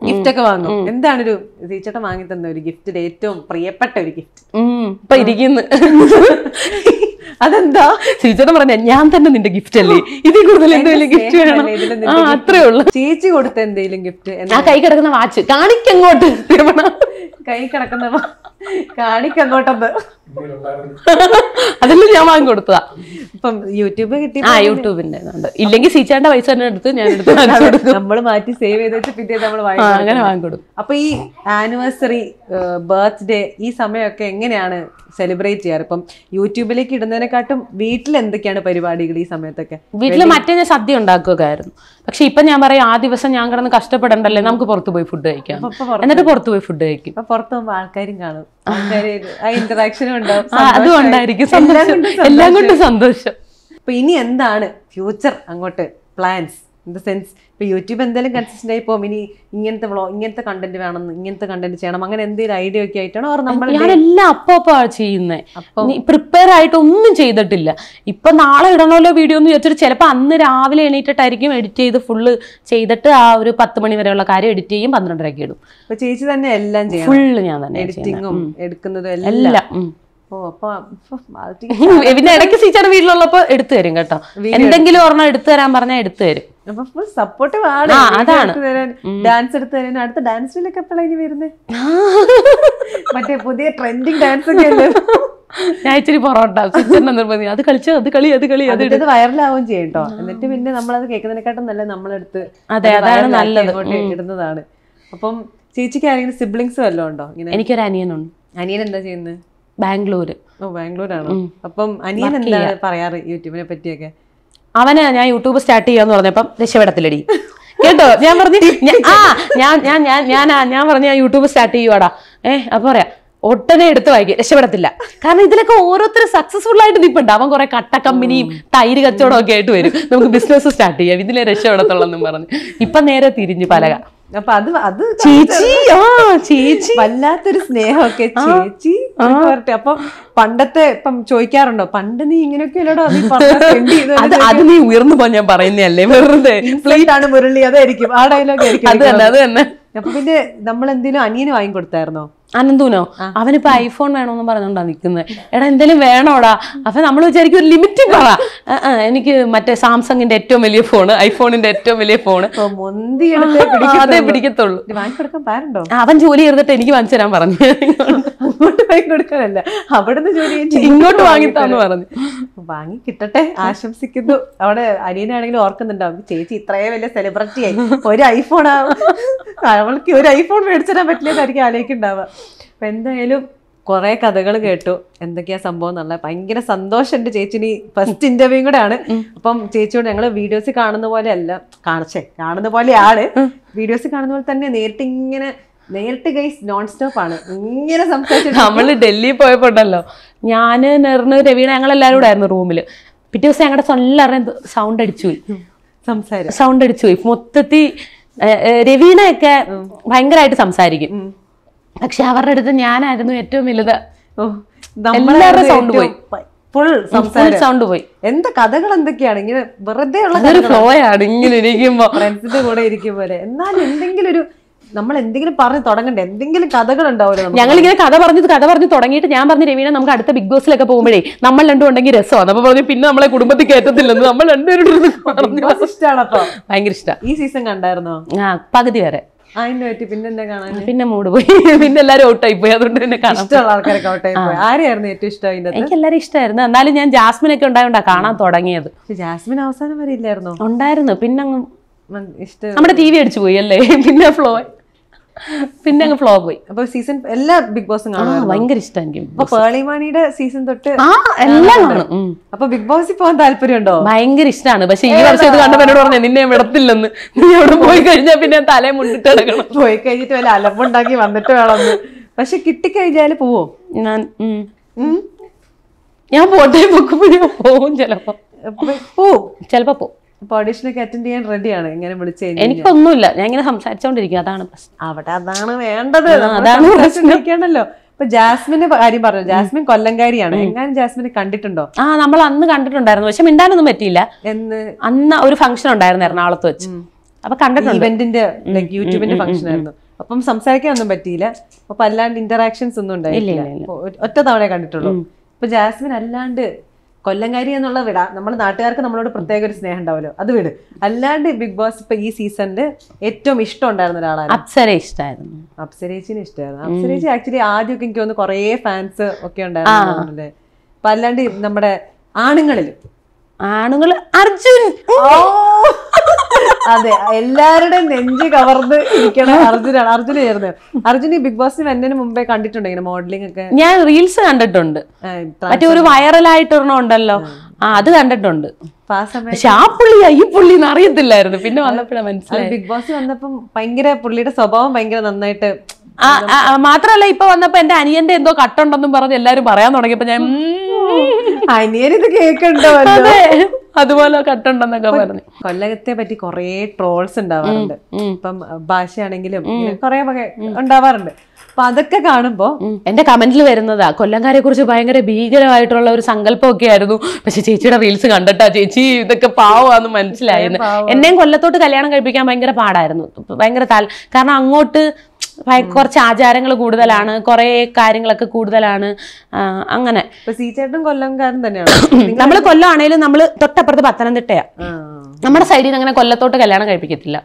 ഗിഫ്റ്റ് ഒക്കെ വാങ്ങും എന്താണ് ഒരു സീച്ചേട്ടൻ വാങ്ങി തന്ന ഒരു ഗിഫ്റ്റ് ഏറ്റവും പ്രിയപ്പെട്ട ഒരു ഗിഫ്റ്റ് ഇപ്പൊ ഇരിക്കുന്നു അതെന്താ സീച്ചേട്ടൻ പറഞ്ഞ ഞാൻ തന്നെ നിന്റെ ഗിഫ്റ്റ് അല്ലേ ഇതിൽ കൂടുതൽ എന്തെങ്കിലും ഗിഫ്റ്റ് വേണം അത്രേ ഉള്ളൂ ചേച്ചി കൊടുത്ത എന്തെങ്കിലും ഗിഫ്റ്റ് ആ കൈ കിടക്കുന്ന വാച്ച് കാണിക്കങ്ങോട്ട് കൈ കിടക്കുന്ന കാണിക്കങ്ങോട്ടത് അതല്ലേ ഞാൻ വാങ്ങി കൊടുത്തതാ ഇപ്പം യൂട്യൂബ് കിട്ടി ആ യൂട്യൂബിന്റെ ഇല്ലെങ്കിൽ സീച്ചാണ്ട പൈസ തന്നെ എടുത്ത് ഞാൻ എടുത്ത് നമ്മൾ മാറ്റി സേവ് ചെയ്ത് വെച്ച് പിന്നെ നമ്മൾ വാങ്ങി അങ്ങനെ വാങ്ങിക്കൊടുക്കും അപ്പൊ ഈ ആനിവേഴ്സറി ബർത്ത്ഡേ ഈ സമയമൊക്കെ എങ്ങനെയാണ് സെലിബ്രേറ്റ് ചെയ്യാറ് ഇപ്പം യൂട്യൂബിലേക്ക് ഇടുന്നതിനെക്കാട്ടും വീട്ടിൽ എന്തൊക്കെയാണ് പരിപാടികൾ ഈ സമയത്തൊക്കെ വീട്ടിൽ മറ്റേ ഞാൻ സദ്യ ഉണ്ടാക്കുകയായിരുന്നു പക്ഷെ ഇപ്പൊ ഞാൻ പറയും ആ ദിവസം ഞാൻ കിടന്ന് കഷ്ടപ്പെടണ്ടല്ലേ നമുക്ക് പുറത്തു പോയി ഫുഡ് കഴിക്കാം എന്നിട്ട് പുറത്തു പോയി ഫുഡ് കഴിക്കും പുറത്തു പോകുമ്പോൾ ആൾക്കാരും കാണും ആ ഇന്ററാക്ഷനും എല്ലാം കൊണ്ടും സന്തോഷം അപ്പൊ ഇനി എന്താണ് ഫ്യൂച്ചർ അങ്ങോട്ട് പ്ലാൻസ് ഇൻ ദ സെൻസ് ഇപ്പോൾ യൂട്യൂബ് എന്തെങ്കിലും കൺസിസ്റ്റൻ്റ് ആയി പോകും ഇനി ഇങ്ങനത്തെ വ്ളോ ഇങ്ങനത്തെ കണ്ടന്റ് വേണം ഇങ്ങനത്തെ കണ്ടന്റ് ചെയ്യണം അങ്ങനെ എന്തെങ്കിലും ഐഡിയ ഒക്കെ ആയിട്ടാണോ അവർ നമ്മൾ ഞാനെല്ലാം അപ്പോൾ അപ്പോൾ ചെയ്യുന്നത് അപ്പം പ്രിപ്പയർ ആയിട്ട് ഒന്നും ചെയ്തിട്ടില്ല ഇപ്പം നാളെ ഇടണമല്ലോ വീഡിയോ എന്ന് വിചാരിച്ചിട്ട് ചിലപ്പോൾ അന്ന് രാവിലെ എണീറ്റിട്ടായിരിക്കും എഡിറ്റ് ചെയ്ത് ഫുള്ള് ചെയ്തിട്ട് ആ ഒരു പത്ത് മണി വരെയുള്ള കാര്യം എഡിറ്റ് ചെയ്യും പന്ത്രണ്ടരയ്ക്ക് ഇടും അപ്പോൾ ചേച്ചി തന്നെ എല്ലാം ചെയ്യും ഫുള്ള് ഞാൻ തന്നെ എഡിറ്റിങ്ങും എടുക്കുന്നതും എല്ലാം പിന്നെ ഇടയ്ക്ക് സീച്ചാണ് വീട്ടിലുള്ളപ്പോ എടുത്തു തരും കേട്ടോ എന്തെങ്കിലും ഒരെണ്ണം എടുത്തു തരാൻ പറഞ്ഞാൽ എടുത്തു തരും സപ്പോർട്ടീവ് ആണ് ഡാൻസ് എടുത്ത് തരാൻ അടുത്ത ഡാൻസ് ഡാൻസിലൊക്കെ എപ്പോഴാണ് ഇനി വരുന്നത് മറ്റേ പുതിയ ട്രെൻഡിങ് ഡാൻസ് ഒക്കെ അല്ലേ ഞാൻ ഇച്ചിരി പൊറോട്ട നിർബന്ധം അത് കളിച്ച അത് കളി അത് കളി അത് എടുത്ത് വൈറലാവുകയും ചെയ്യും കേട്ടോ എന്നിട്ട് പിന്നെ നമ്മൾ അത് കേൾക്കുന്നതിനെക്കാട്ടും നല്ല നമ്മളെടുത്ത് അതെ അതാണ് നല്ലത് ഇടുന്നതാണ് അപ്പം ചേച്ചിക്ക് ആരെങ്കിലും സിബ്ലിങ്സ് വല്ലതും ഉണ്ടോ ഇങ്ങനെ എനിക്കൊരു അനിയനുണ്ട് അനിയൻ എന്താ ചെയ്യുന്നത് ബാംഗ്ലൂര് ഓ ബാംഗ്ലൂരാണോ അപ്പം അനിയൻ എന്താ പറയാറ് യൂട്യൂബിനെ പറ്റിയൊക്കെ അവനെ ഞാൻ യൂട്യൂബ് സ്റ്റാർട്ട് ചെയ്യാന്ന് പറഞ്ഞപ്പം രക്ഷപ്പെടത്തില്ലടി കേട്ടോ ഞാൻ പറഞ്ഞു ആ ഞാൻ ഞാൻ ഞാൻ ഞാൻ ഞാൻ യൂട്യൂബ് സ്റ്റാർട്ട് ചെയ്യുവാടാ ഏഹ് അപ്പൊ പറയാം ഒട്ടനെ എടുത്ത് വായിക്കും രക്ഷപ്പെടത്തില്ല കാരണം ഇതിലൊക്കെ ഓരോരുത്തർ സക്സസ്ഫുൾ ആയിട്ട് നിൽപ്പുണ്ട് അവൻ കുറെ കട്ട കമ്പനിയും തൈര് കച്ചവടം ഒക്കെ ആയിട്ട് വരും നമുക്ക് ബിസിനസ് സ്റ്റാർട്ട് ചെയ്യാം ഇതിലെ രക്ഷപ്പെടത്തുള്ളെന്നും പറഞ്ഞു ഇപ്പൊ നേരെ തിരിഞ്ഞു പലക അപ്പൊ അത് അത് ചേച്ചി ആ ചേച്ചി വല്ലാത്തൊരു സ്നേഹമൊക്കെ ചേച്ചി അപ്പൊ പണ്ടത്തെ ഇപ്പം ചോദിക്കാറുണ്ടോ പണ്ട് നീ ഇങ്ങനെയൊക്കെ അല്ലടോ അത് അത് നീ ഉയർന്നു പോ ഞാൻ പറയുന്നല്ലേ വെറുതെ ആണ് മുരളി അതായിരിക്കും ആ ഡയലോഗ് ആയിരിക്കും അത് അത് തന്നെ അപ്പൊ പിന്നെ നമ്മൾ എന്തെങ്കിലും അനിയന് വാങ്ങി കൊടുത്തായിരുന്നോ അനന്തൂനോ അവനിപ്പോ ഐഫോൺ വേണമെന്ന് പറഞ്ഞോണ്ടാ നിക്കുന്നത് എടാ എന്തെങ്കിലും വേണോടാ അപ്പൊ നമ്മൾ വിചാരിക്കും ഒരു ലിമിറ്റ് പറ എനിക്ക് മറ്റേ സാംസങ്ങിന്റെ ഏറ്റവും വലിയ ഫോണ് ഐഫോണിന്റെ ഏറ്റവും വലിയ ഫോണ് അതേ പിടിക്കത്തുള്ളൂ അവൻ ജോലി ചെയ്തിട്ട് എനിക്ക് വാങ്ങിച്ചു തരാൻ പറഞ്ഞു അങ്ങോട്ട് വാങ്ങി കൊടുക്കാനല്ല അവിടുന്ന് ജോലി ഇങ്ങോട്ട് വാങ്ങിത്താന്ന് പറഞ്ഞു വാങ്ങി കിട്ടട്ടെ ആശംസിക്കുന്നു അവിടെ അനിയനാണെങ്കിലും ഓർക്കുന്നുണ്ടാവും ചേച്ചി ഇത്രയും വലിയ സെലിബ്രിറ്റി ആയി ഒരു ഐഫോൺ അവൾക്ക് ഒരു ഐഫോൺ മേടിച്ചിടാൻ പറ്റില്ലെന്നായിരിക്കും ആലോചിക്കുണ്ടാവുക അപ്പൊ എന്തായാലും കുറെ കഥകൾ കേട്ടു എന്തൊക്കെയാ സംഭവം എന്നുള്ള ഭയങ്കര ഉണ്ട് ചേച്ചിനി ഫസ്റ്റ് ഇന്റർവ്യൂ കൂടെ ആണ് അപ്പം ചേച്ചിയോട് ഞങ്ങൾ വീഡിയോസ് കാണുന്ന പോലെ അല്ല കാണച്ചേ കാണുന്ന പോലെയാണ് വീഡിയോസ് കാണുന്ന പോലെ തന്നെ നേരിട്ട് ഇങ്ങനെ നേരിട്ട് ഗൈസ് നോൺ സ്റ്റോപ്പ് ആണ് ഇങ്ങനെ സംസാരിച്ചു നമ്മൾ ഡൽഹി പോയപ്പോണ്ടല്ലോ ഞാന് നെറിന് രവീണ ഞങ്ങൾ എല്ലാരും കൂടെ ആയിരുന്നു റൂമിൽ പിറ്റേ ദിവസം ഞങ്ങളുടെ എല്ലാവരും സൗണ്ട് അടിച്ചു പോയി സംസാരം സൗണ്ട് അടിച്ചു പോയി മൊത്തത്തിൽ രവീണയൊക്കെ ഭയങ്കരമായിട്ട് സംസാരിക്കും പക്ഷെ അവരുടെ അടുത്ത് ഞാനായിരുന്നു ഏറ്റവും വലുത് സൗണ്ട് പോയി ഫുൾ സൗണ്ട് പോയി എന്താ കഥകൾ എന്തൊക്കെയാണ് ഇങ്ങനെ വെറുതെ ഉള്ള ഫ്ലോ ആണ് ഇങ്ങനെ ഇരിക്കുമ്പോ ഫ്രണ്ട്സിന്റെ കൂടെ പോലെ എന്നാലും എന്തെങ്കിലും ഒരു നമ്മൾ എന്തെങ്കിലും പറഞ്ഞു തുടങ്ങണ്ടേ എന്തെങ്കിലും കഥകൾ ഉണ്ടാവുമല്ലോ ഞങ്ങൾ ഇങ്ങനെ കഥ പറഞ്ഞു കഥ പറഞ്ഞു തുടങ്ങിയിട്ട് ഞാൻ പറഞ്ഞു രവീണ നമുക്ക് അടുത്ത ബിഗ് ബോസിലൊക്കെ പോകുമ്പോഴേ നമ്മൾ രണ്ടും ഉണ്ടെങ്കിൽ രസമാണ് അപ്പൊ പറഞ്ഞു പിന്നെ നമ്മളെ കുടുംബത്തിൽ കയറ്റത്തില്ലെന്ന് നമ്മൾ രണ്ടുപേരും ഇഷ്ടമാണോ ഭയങ്കര ഇഷ്ടം ഈ സീസൺ കണ്ടായിരുന്നോ ആ പകുതി വരെ പിന്നെ മൂട് പോയി പിന്നെ എല്ലാരും ഔട്ടായി പോയി അതുകൊണ്ട് തന്നെ ആരെയായിരുന്നു ഏറ്റവും ഇഷ്ടം എനിക്ക് എല്ലാരും ഇഷ്ടമായിരുന്നു എന്നാലും ഞാൻ ജാസ്മിൻ ഒക്കെ ഉണ്ടായോണ്ടാ കാണാൻ തുടങ്ങിയത് ജാസ്മിൻ അവസാനം വരെ ഇല്ലായിരുന്നു ഉണ്ടായിരുന്നു പിന്നെ ഇഷ്ടം നമ്മുടെ ടി വി അടിച്ചു പോയി അല്ലേ പിന്നെ ഫ്ലോ പിന്നെ അങ്ങ് ഫ്ലോ പോയി അപ്പൊ സീസൺ എല്ലാ ബിഗ് ബോസും കാണും ഭയങ്കര ഇഷ്ടം പേളിമാണിയുടെ സീസൺ തൊട്ട് ആ എല്ലാം അപ്പൊ ബിഗ് ബോസിൽ പോകാൻ താല്പര്യമുണ്ടോ ഭയങ്കര ഇഷ്ടമാണ് പക്ഷെ ഈ വർഷം ഇത് കണ്ടപ്പോ എന്നോട് പറഞ്ഞു നിന്നെ വിടത്തില്ലെന്ന് നീ അവിടെ പോയി കഴിഞ്ഞാൽ പിന്നെ തല മുണ്ടിട്ട് കിടക്കണം പോയി കഴിഞ്ഞിട്ട് വല്ല അലമ്പുണ്ടാക്കി വന്നിട്ട് വേണം പക്ഷെ കിട്ടിക്കഴിഞ്ഞാല് പോവോ ഞാൻ ഞാൻ പോട്ടെ പൊക്കുമ്പോഴേ പോവും ചിലപ്പോ പോവും ചിലപ്പോ പോവും അപ്പോൾ അറ്റൻഡ് ചെയ്യാൻ റെഡിയാണ് ഇങ്ങനെ വിളിച്ചു എനിക്കൊന്നുമില്ല ഞാൻ ഇങ്ങനെ സംസാരിച്ചോണ്ടിരിക്കും അതാണ് പ്രശ്നം അവിടെ അതാണ് വേണ്ടത് അതാണ് പ്രശ്നിക്കണല്ലോ ഇപ്പൊ ജാസ്മിന്റെ കാര്യം പറഞ്ഞു ജാസ്മിൻ കൊല്ലംകാരിയാണ് എങ്ങാനും ജാസ്മിനെ കണ്ടിട്ടുണ്ടോ ആ നമ്മൾ അന്ന് കണ്ടിട്ടുണ്ടായിരുന്നു പക്ഷെ മിണ്ടാനൊന്നും പറ്റിയില്ല എന്ന് അന്ന് ഒരു ഫംഗ്ഷൻ ഉണ്ടായിരുന്നു എറണാകുളത്ത് വെച്ച് അപ്പൊ കണ്ടിട്ടുണ്ട് ഇവന്റിന്റെ യൂട്യൂബിന്റെ ഫംഗ്ഷൻ ആയിരുന്നു അപ്പം സംസാരിക്കാനൊന്നും പറ്റിയില്ല അപ്പൊ അല്ലാണ്ട് ഇന്ററാക്ഷൻസ് ഒന്നും ഉണ്ടായില്ല ഒറ്റ തവണ കണ്ടിട്ടുള്ളൂ അപ്പൊ ജാസ്മിൻ അല്ലാണ്ട് കൊല്ലങ്കാരി എന്നുള്ള വിട നമ്മൾ നാട്ടുകാർക്ക് നമ്മളോട് പ്രത്യേക ഒരു സ്നേഹം ഉണ്ടാവല്ലോ അത് വിട് അല്ലാണ്ട് ബിഗ് ബോസ് ഇപ്പൊ ഈ സീസണില് ഏറ്റവും ഇഷ്ടം ഉണ്ടായിരുന്ന ഒരാളാണ് അപ്സരേ ഇഷ്ടമായിരുന്നു അപ്സരേച്ചിന് ഇഷ്ടമായിരുന്നു അപ്സരേച്ചി ആക്ച്വലി ആദ്യമൊക്കെ എനിക്ക് തോന്നുന്നു കുറേ ഫാൻസ് ഒക്കെ ഉണ്ടായിരുന്നു അപ്പൊ അല്ലാണ്ട് നമ്മുടെ ആണുങ്ങളിൽ ആണുങ്ങൾ അർജുൻ അതെ എല്ലാവരുടെയും നെഞ്ച് കവർന്ന് ഇരിക്കണ അർജുനാണ് അർജുന ചേർന്ന് അർജുന ബിഗ് ബോസ് വരുന്നതിന് മുമ്പേ കണ്ടിട്ടുണ്ട് ഇങ്ങനെ മോഡലിംഗ് ഒക്കെ ഞാൻ റീൽസ് കണ്ടിട്ടുണ്ട് മറ്റേ ഒരു വൈറലായിട്ടൊരെണ്ണം ഉണ്ടല്ലോ ആ അത് കണ്ടിട്ടുണ്ട് പക്ഷെ ആ പുള്ളിയാ ഈ പുള്ളി അറിയത്തില്ലായിരുന്നു പിന്നെ വന്നപ്പോഴാണ് മനസ്സിലായി ബിഗ് ബോസ് വന്നപ്പം ഭയങ്കര പുള്ളിയുടെ സ്വഭാവം ഭയങ്കര നന്നായിട്ട് മാത്രല്ല ഇപ്പൊ വന്നപ്പോ എന്റെ അനിയന്റെ എന്തോ കട്ടുണ്ടെന്നും പറഞ്ഞ് എല്ലാരും പറയാൻ തുടങ്ങിയപ്പോ ഞാൻ അനിയൻ ഇത് കേക്കുണ്ടോ അതുപോലെ കട്ടുണ്ടെന്നൊക്കെ പറഞ്ഞു കൊല്ലകത്തെ പറ്റി കൊറേ ട്രോൾസ് ഉണ്ടാവാറുണ്ട് ഇപ്പം ഭാഷയാണെങ്കിലും കൊറേ ഉണ്ടാവാറുണ്ട് അപ്പൊ അതൊക്കെ കാണുമ്പോ എന്റെ കമന്റിൽ വരുന്നതാ കൊല്ലംകാരെ കുറിച്ച് ഭയങ്കര ഭീകരമായിട്ടുള്ള ഒരു സങ്കല്പമൊക്കെ ആയിരുന്നു പക്ഷെ ചേച്ചിയുടെ റീൽസ് കണ്ടിട്ടാ ചേച്ചി ഇതൊക്കെ പാവാന്ന് മനസ്സിലായിരുന്നു എന്നെയും കൊല്ലത്തോട്ട് കല്യാണം കഴിപ്പിക്കാൻ ഭയങ്കര പാടായിരുന്നു ഭയങ്കര താൽ കാരണം അങ്ങോട്ട് കുറച്ച് ആചാരങ്ങൾ കൂടുതലാണ് കുറെ കാര്യങ്ങളൊക്കെ കൂടുതലാണ് അങ്ങനെ നമ്മള് തന്നെയാണ് നമ്മൾ കൊല്ലം ആണെങ്കിലും നമ്മൾ തൊട്ടപ്പുറത്ത് പത്തനംതിട്ടയാ നമ്മുടെ സൈഡിൽ നിന്ന് അങ്ങനെ കൊല്ലത്തോട്ട് കല്യാണം കഴിപ്പിക്കത്തില്ല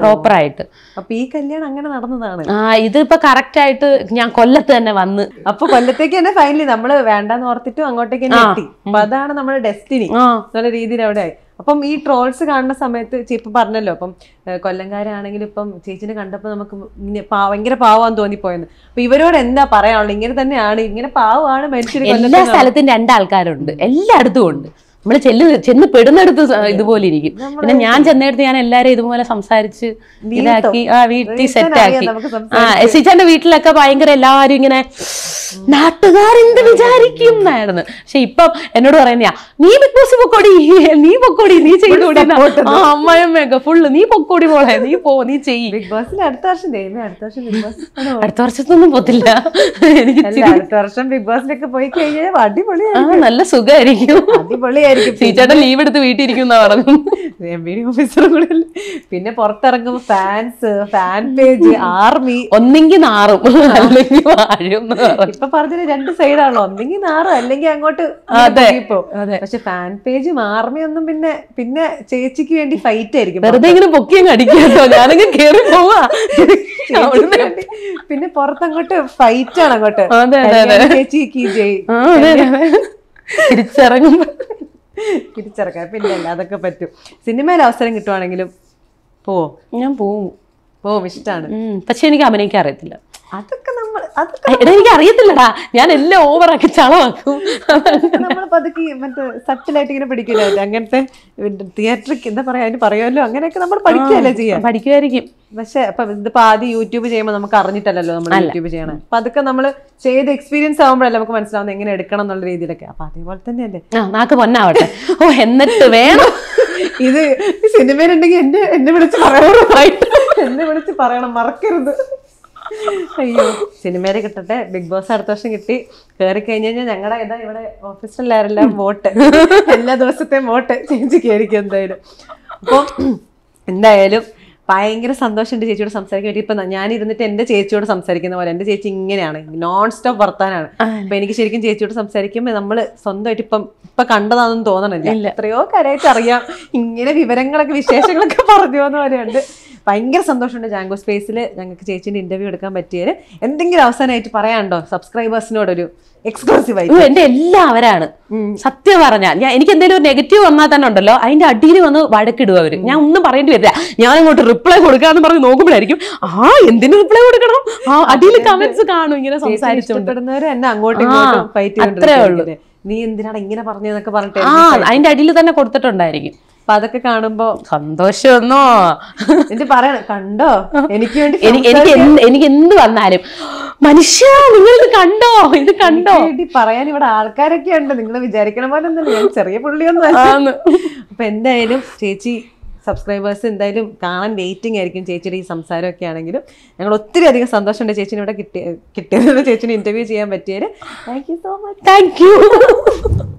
പ്രോപ്പർ ആയിട്ട് അപ്പൊ ഈ കല്യാണം അങ്ങനെ നടന്നതാണ് ആ ഇതിപ്പോ കറക്റ്റ് ആയിട്ട് ഞാൻ കൊല്ലത്ത് തന്നെ വന്ന് അപ്പൊ കൊല്ലത്തേക്ക് തന്നെ ഫൈനലി നമ്മള് വേണ്ടെന്ന് ഓർത്തിട്ടും അങ്ങോട്ടേക്ക് എത്തി അതാണ് നമ്മുടെ ഡെസ്റ്റിനി നല്ല രീതിയിൽ അവിടെ അപ്പം ഈ ട്രോൾസ് കാണുന്ന സമയത്ത് ചേച്ചി പറഞ്ഞല്ലോ അപ്പം കൊല്ലംകാരാണെങ്കിൽ ഇപ്പം ചേച്ചിനെ കണ്ടപ്പോൾ നമുക്ക് ഇങ്ങനെ ഭയങ്കര പാവാന്ന് തോന്നിപ്പോയെന്ന് അപ്പൊ ഇവരോട് എന്താ പറയാനുള്ളത് ഇങ്ങനെ തന്നെയാണ് ഇങ്ങനെ പാവാണ് മനുഷ്യർ എല്ലാ സ്ഥലത്തും രണ്ടാൾക്കാരുണ്ട് എല്ലായിടത്തും ഉണ്ട് നമ്മൾ ചെല്ലു ചെന്ന് പെടുന്നിടത്ത് ഇതുപോലെ ഇരിക്കും പിന്നെ ഞാൻ ചെന്നിടത്ത് ഞാൻ എല്ലാരും ഇതുപോലെ സംസാരിച്ച് ഇതാക്കി ആ വീട്ടിൽ ആക്കി ആ എസിച്ചാന്റെ വീട്ടിലൊക്കെ ഭയങ്കര എല്ലാവരും ഇങ്ങനെ നാട്ടുകാരെന്ത് വിചാരിക്കും എന്നായിരുന്നു പക്ഷെ ഇപ്പം എന്നോട് പറയുന്ന നീ ബിഗ് ബോസ് പൊക്കോടി നീ പൊക്കോടി നീ ചെയ്തോടി ആ അമ്മയമ്മയൊക്കെ ഫുള്ള് നീ പൊക്കോടി പോളെ നീ പോ നീ ചെയ്യ ബിഗ് ബോസിൽ അടുത്ത വർഷം അടുത്ത വർഷം ബിഗ് ബോസ് വർഷത്തൊന്നും പോത്തില്ല എനിക്ക് അടുത്ത വർഷം ബിഗ് ബോസിലൊക്കെ പോയി കഴിഞ്ഞാൽ അടിപൊളി നല്ല സുഖമായിരിക്കും അടിപൊളി ആയിരിക്കും ലീവ് എടുത്ത് വീട്ടിൽ ഇരിക്കുന്ന പറഞ്ഞു പിന്നെ പുറത്തിറങ്ങും ഫാൻസ് ഫാൻ പേജ് ആർമി ഒന്നെങ്കിൽ നാറും അല്ലെങ്കിൽ വാഴും ഇപ്പൊ പറഞ്ഞത് രണ്ട് സൈഡാണല്ലോ ഒന്നെങ്കിൽ നാറും അല്ലെങ്കിൽ അങ്ങോട്ട് പക്ഷെ ഫാൻ പേജും ആർമി ഒന്നും പിന്നെ പിന്നെ ചേച്ചിക്ക് വേണ്ടി ഫൈറ്റ് ആയിരിക്കും വെറുതെ ഇങ്ങനെ പൊക്കിയും കടിക്കാട്ടോ ഞാനങ്ങ് കേറി പോവാ പിന്നെ പുറത്തങ്ങോട്ട് ഫൈറ്റ് ആണ് അങ്ങോട്ട് ചേച്ചി കീ ജയ് തിരിച്ചിറങ്ങുമ്പോ തിരിച്ചറക്കാം പിന്നെ അതൊക്കെ പറ്റും സിനിമയിൽ അവസരം കിട്ടുവാണെങ്കിലും പോവോ ഞാൻ പോവും പോവും ഇഷ്ടമാണ് പക്ഷെ എനിക്ക് അഭിനയിക്കാൻ അറിയത്തില്ല അതൊക്കെ എടാ എനിക്ക് അറിയത്തില്ലടാ ഞാൻ എല്ലാം ഓവറാക്കി ചളവാക്കും നമ്മൾ പതുക്കി മറ്റേ സറ്റിലായിട്ട് ഇങ്ങനെ പിടിക്കില്ല അങ്ങനത്തെ തിയേറ്ററിക്ക് എന്താ പറയാ അതിന് പറയുമല്ലോ അങ്ങനെയൊക്കെ നമ്മൾ പഠിക്കുകയല്ലേ ചെയ്യാം പഠിക്കുമായിരിക്കും പക്ഷെ അപ്പൊ ഇതിപ്പോ ആദ്യം യൂട്യൂബ് ചെയ്യുമ്പോൾ നമുക്ക് അറിഞ്ഞിട്ടല്ലല്ലോ നമ്മൾ യൂട്യൂബ് ചെയ്യണം അപ്പൊ അതൊക്കെ നമ്മൾ ചെയ്ത് എക്സ്പീരിയൻസ് ആവുമ്പോഴല്ലേ നമുക്ക് മനസ്സിലാവുന്നത് എങ്ങനെ എടുക്കണം എന്നുള്ള രീതിയിലൊക്കെ അപ്പൊ അതേപോലെ തന്നെയല്ലേ നാക്ക് പൊന്നാവട്ടെ ഓ എന്നിട്ട് വേണം ഇത് സിനിമയിലുണ്ടെങ്കിൽ എന്നെ എന്നെ വിളിച്ച് പറയണം എന്നെ വിളിച്ച് പറയണം മറക്കരുത് അയ്യോ സിനിമയിൽ കിട്ടട്ടെ ബിഗ് ബോസ് അടുത്ത വർഷം കിട്ടി കയറി കഴിഞ്ഞ് കഴിഞ്ഞാൽ ഞങ്ങളുടെ ഇതാ ഇവിടെ ഓഫീസിലെല്ലാവരെല്ലാം വോട്ട് എല്ലാ ദിവസത്തെയും വോട്ട് ചേഞ്ച് കയറിക്കും എന്തായാലും അപ്പോൾ എന്തായാലും ഭയങ്കര സന്തോഷമുണ്ട് ചേച്ചിയോട് സംസാരിക്കാൻ വേണ്ടി ഇപ്പം ഞാൻ ഇരുന്നിട്ട് എന്റെ ചേച്ചിയോട് സംസാരിക്കുന്ന പോലെ എന്റെ ചേച്ചി ഇങ്ങനെയാണ് നോൺ സ്റ്റോപ്പ് വർത്താനാണ് അപ്പം എനിക്ക് ശരിക്കും ചേച്ചിയോട് സംസാരിക്കുമ്പോൾ നമ്മൾ സ്വന്തമായിട്ട് ഇപ്പം ഇപ്പം കണ്ടതാണെന്ന് തോന്നണില്ല എത്രയോ കാര്യമായിട്ട് അറിയാം ഇങ്ങനെ വിവരങ്ങളൊക്കെ വിശേഷങ്ങളൊക്കെ പറഞ്ഞു പോകുന്ന പോലെയുണ്ട് ഭയങ്കര സന്തോഷമുണ്ട് ജാങ്കോ സ്പേസിൽ ഞങ്ങൾക്ക് ചേച്ചീൻ്റെ ഇൻ്റർവ്യൂ എടുക്കാൻ പറ്റിയത് എന്തെങ്കിലും അവസാനമായിട്ട് പറയാനുണ്ടോ സബ്സ്ക്രൈബേഴ്സിനോടൊരു എക്സ്ക്ലൂസീവ് ആയിട്ട് എന്റെ എല്ലാവരാണ് സത്യം പറഞ്ഞാൽ ഞാൻ എനിക്ക് എന്തെങ്കിലും ഒരു നെഗറ്റീവ് വന്നാൽ തന്നെ ഉണ്ടല്ലോ അതിന്റെ അടിയിൽ വന്ന് വഴക്കിടുക അവര് ഞാൻ ഒന്നും പറയേണ്ടി വരില്ല ഞാൻ അങ്ങോട്ട് റിപ്ലൈ കൊടുക്കാന്ന് പറഞ്ഞ് നോക്കുമ്പോഴായിരിക്കും ആ എന്തിനു റിപ്ലൈ കൊടുക്കണം ആ അടിയിൽ കമന്റ്സ് കാണും ഇങ്ങനെ സംസാരിച്ചുകൊണ്ട് നീ എന്തിനാണ് ഇങ്ങനെ പറഞ്ഞതൊക്കെ പറഞ്ഞിട്ട് ആ അതിന്റെ അടിയിൽ തന്നെ കൊടുത്തിട്ടുണ്ടായിരിക്കും അപ്പൊ അതൊക്കെ കാണുമ്പോ സന്തോഷമൊന്നോ എന്നിട്ട് പറയണം കണ്ടോ എനിക്ക് വേണ്ടി എനിക്ക് എനിക്ക് എന്ത് വന്നാലും മനുഷ്യ നിങ്ങൾ ഇത് കണ്ടോ ഇത് കണ്ടോ പറയാൻ ഇവിടെ ആൾക്കാരൊക്കെ ഉണ്ട് നിങ്ങൾ വിചാരിക്കണ പോലെ ഒന്നല്ല ഞാൻ ചെറിയ പുള്ളിയൊന്നും അപ്പൊ എന്തായാലും ചേച്ചി സബ്സ്ക്രൈബേഴ്സ് എന്തായാലും കാണാൻ വെയിറ്റിംഗ് ആയിരിക്കും ചേച്ചിയുടെ ഈ സംസാരമൊക്കെ ആണെങ്കിലും ഞങ്ങൾ ഒത്തിരി അധികം സന്തോഷമുണ്ട് ചേച്ചിനെ ഇവിടെ കിട്ടിയ കിട്ടിയത് ചേച്ചിനെ ഇന്റർവ്യൂ ചെയ്യാൻ പറ്റിയത് thank you so much thank U